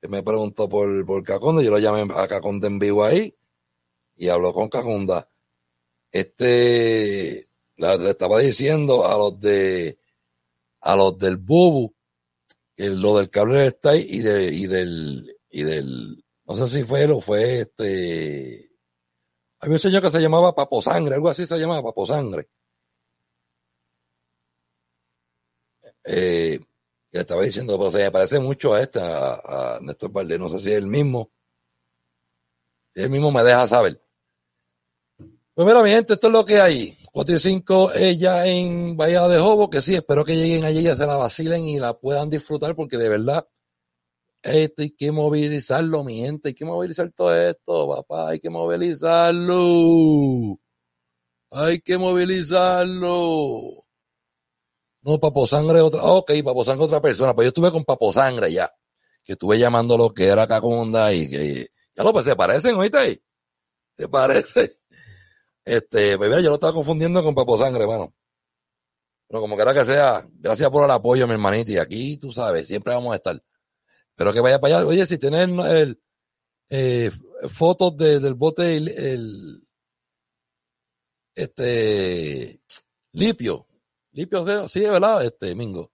que me preguntó por, por Caconda, yo lo llamé a Cacunda en vivo ahí y habló con Cacunda. Este le estaba diciendo a los de a los del Bubu que lo del cable está ahí y, de, y del y del no sé si fue lo fue este había un señor que se llamaba Papo Sangre, algo así se llamaba Papo Sangre. Eh, que le estaba diciendo, pero se me parece mucho a esta, a, Néstor Valdés, no sé si es el mismo. Si es el mismo me deja saber. Pues mira, mi gente, esto es lo que hay. 4 y 5, ella en Bahía de Jobo, que sí, espero que lleguen allí y se la vacilen y la puedan disfrutar, porque de verdad, esto hay que movilizarlo, mi gente, hay que movilizar todo esto, papá, hay que movilizarlo. Hay que movilizarlo. No, Papo Sangre otra, ah, ok, Papo Sangre otra persona, pues yo estuve con Papo Sangre ya, que estuve llamándolo que era Cacunda y que, ya lo, pues se parecen, ahí? se parece. Este, pues mira, yo lo estaba confundiendo con Papo Sangre, hermano. Pero como quiera que sea, gracias por el apoyo, mi hermanita. Y aquí, tú sabes, siempre vamos a estar. Pero que vaya para allá. Oye, si tienes el, eh, fotos del bote el, este lipio, ¿Lipio? sí, Sí, ¿verdad? Este, Mingo.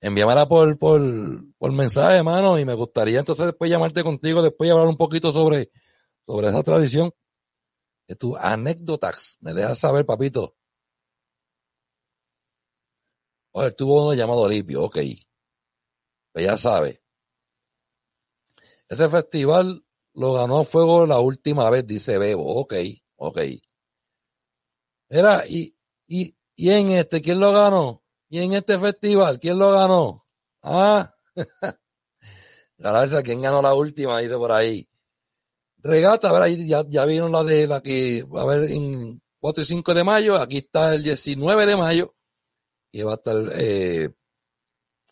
Envíamela por, por, mensaje, hermano, y me gustaría entonces después llamarte contigo, después hablar un poquito sobre, sobre esa tradición. De tus anécdotas. Me dejas saber, papito. Oye, tuvo uno llamado Lipio, ok. Pues ya sabe. Ese festival lo ganó Fuego la última vez, dice Bebo. Ok, ok. Era, y, y ¿Y en este quién lo ganó? ¿Y en este festival quién lo ganó? ¿Ah? gracias ¿quién ganó la última? Dice por ahí. Regata, a ver, ya, vino la de la que a ver en 4 y 5 de mayo. Aquí está el 19 de mayo. Y va a estar eh,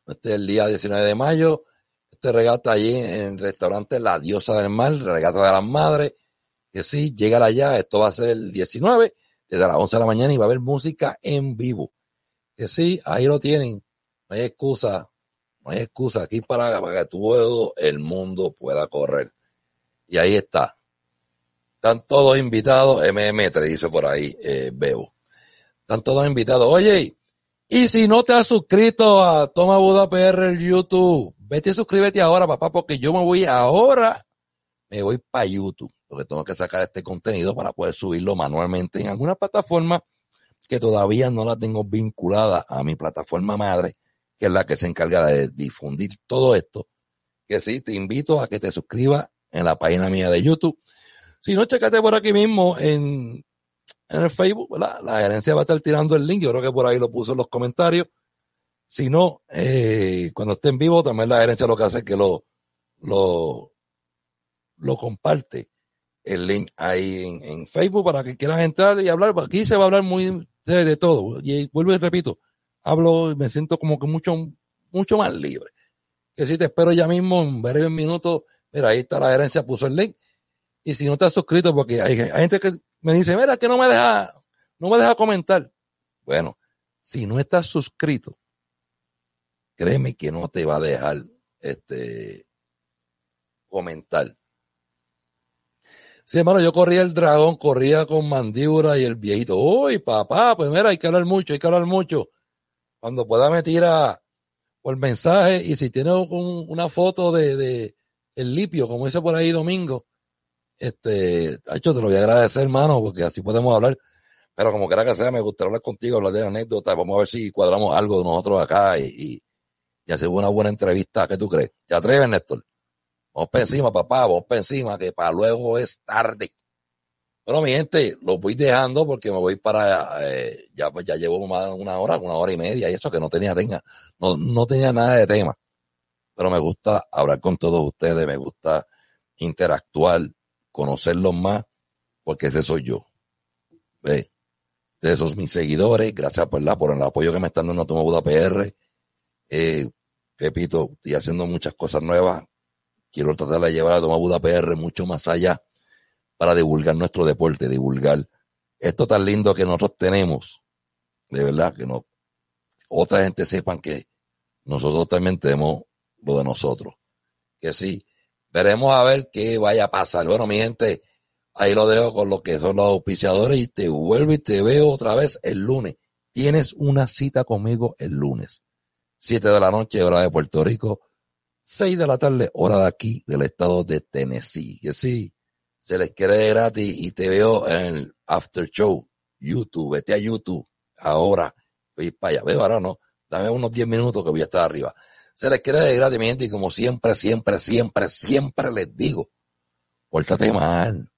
este el día 19 de mayo. Este regata allí en, el restaurante La Diosa del Mar, regata de las Madres. Que sí, llegará allá, esto va a ser el 19 desde las 11 de la mañana y va a haber música en vivo. Que sí, ahí lo tienen. No hay excusa, no hay excusa aquí para, que todo el mundo pueda correr. Y ahí está. Están todos invitados, MM 3 dice por ahí, eh, Bebo. Están todos invitados. Oye, y si no te has suscrito a Toma Buda PR en YouTube, vete y suscríbete ahora, papá, porque yo me voy ahora, me voy para YouTube porque tengo que sacar este contenido para poder subirlo manualmente en alguna plataforma que todavía no la tengo vinculada a mi plataforma madre, que es la que se encarga de difundir todo esto. Que sí, te invito a que te suscribas en la página mía de YouTube. Si no, checate por aquí mismo en, en el Facebook, La gerencia va a estar tirando el link. Yo creo que por ahí lo puso en los comentarios. Si no, eh, cuando esté en vivo, también la gerencia lo que hace es que lo, lo, lo comparte el link ahí en, Facebook para que quieras entrar y hablar. Aquí se va a hablar muy de, todo. Y vuelvo y repito, hablo y me siento como que mucho, mucho más libre. Que si te espero ya mismo en breve minutos, pero ahí está la herencia, puso el link. Y si no estás suscrito, porque hay, hay gente que me dice, mira, que no me deja, no me deja comentar. Bueno, si no estás suscrito, créeme que no te va a dejar este comentar. Sí, hermano, yo corría el dragón, corría con mandíbula y el viejito, uy, papá, pues mira, hay que hablar mucho, hay que hablar mucho. Cuando pueda me tira por mensaje y si tiene una foto de, de, el lipio, como dice por ahí Domingo, este, hecho te lo voy a agradecer, hermano, porque así podemos hablar. Pero como quiera que sea, me gustaría hablar contigo, hablar de anécdota. vamos a ver si cuadramos algo nosotros acá y, y, y hacer una buena entrevista, ¿qué tú crees? ¿Te atreves, Néstor? vos para encima, papá, vos para encima, que para luego es tarde. Bueno, mi gente, lo voy dejando porque me voy para, eh, ya, pues, ya llevo más de una hora, una hora y media y eso que no tenía, tenga, no, no tenía nada de tema. Pero me gusta hablar con todos ustedes, me gusta interactuar, conocerlos más, porque ese soy yo. ¿Ve? Ustedes son mis seguidores, gracias por, la, por el apoyo que me están dando a Tomo Buda PR. Eh, repito, estoy haciendo muchas cosas nuevas, Quiero tratar de llevar a Toma Buda PR mucho más allá para divulgar nuestro deporte, divulgar esto tan lindo que nosotros tenemos. De verdad, que no, otra gente sepan que nosotros también tenemos lo de nosotros. Que sí, veremos a ver qué vaya a pasar. Bueno, mi gente, ahí lo dejo con lo que son los auspiciadores y te vuelvo y te veo otra vez el lunes. Tienes una cita conmigo el lunes, siete de la noche, hora de Puerto Rico, seis de la tarde, hora de aquí, del estado de Tennessee. Que sí, se les quiere gratis y te veo en el after show, YouTube, vete a YouTube ahora. Voy para allá, veo ahora no, dame unos 10 minutos que voy a estar arriba. Se les quiere de gratis, mi gente, y como siempre, siempre, siempre, siempre les digo, pórtate mal,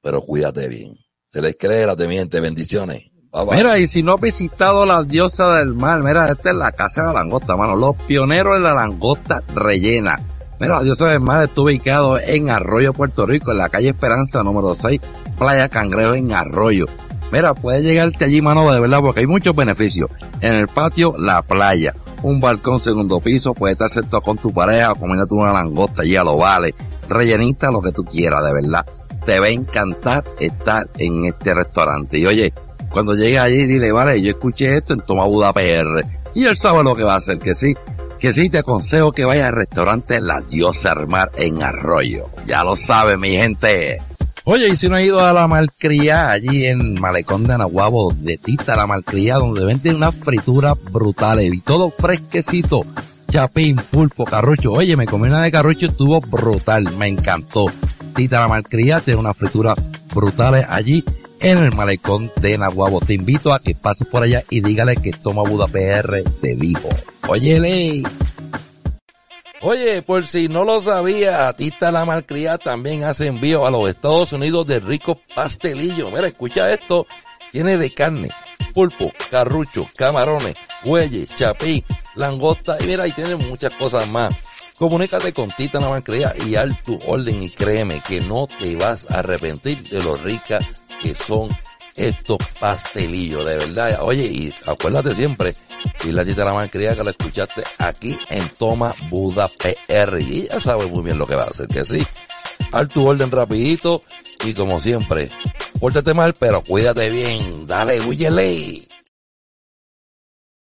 pero cuídate bien. Se les quiere gratis, mi gente, bendiciones. Mira, y si no has visitado la diosa del mar, mira, esta es la casa de la langosta, mano. Los pioneros de la langosta rellena. Mira, la diosa del mar está ubicado en Arroyo, Puerto Rico, en la calle Esperanza número 6, Playa Cangreo, en Arroyo. Mira, puedes llegarte allí, mano, de verdad, porque hay muchos beneficios. En el patio, la playa. Un balcón segundo piso, puedes estar sentado con tu pareja o comiéndote una langosta allí a lo vale. Rellenita, lo que tú quieras, de verdad. Te va a encantar estar en este restaurante. Y oye, cuando llegue allí, dile, vale, yo escuché esto en Toma Buda PR. Y él sabe lo que va a hacer, que sí. Que sí, te aconsejo que vayas al restaurante La Diosa Armar en Arroyo. Ya lo sabe, mi gente. Oye, y si no ha ido a la Malcria? allí en Malecón de Anahuabo, de Tita, la Malcria, donde venden unas frituras brutales y todo fresquecito. Chapín, pulpo, carrucho. Oye, me comí una de carrucho, estuvo brutal, me encantó. Tita la Malcria tiene unas frituras brutales allí en el malecón de Nahuabo. Te invito a que pases por allá y dígale que Toma Buda PR vivo. Oye ley. Oye, por si no lo sabía, Tita la Malcriada también hace envío a los Estados Unidos de rico pastelillo. Mira, escucha esto. Tiene de carne, pulpo, carrucho, camarones, huelle, chapí, langosta y mira, y tiene muchas cosas más. Comunícate con Tita Navancrea y haz tu orden y créeme que no te vas a arrepentir de lo ricas que son estos pastelillos, de verdad. Oye, y acuérdate siempre, y la Tita Navancrea que la escuchaste aquí en Toma Buda PR y ya sabes muy bien lo que va a hacer, que sí. Haz tu orden rapidito y como siempre, cuídate mal, pero cuídate bien. Dale, huyele.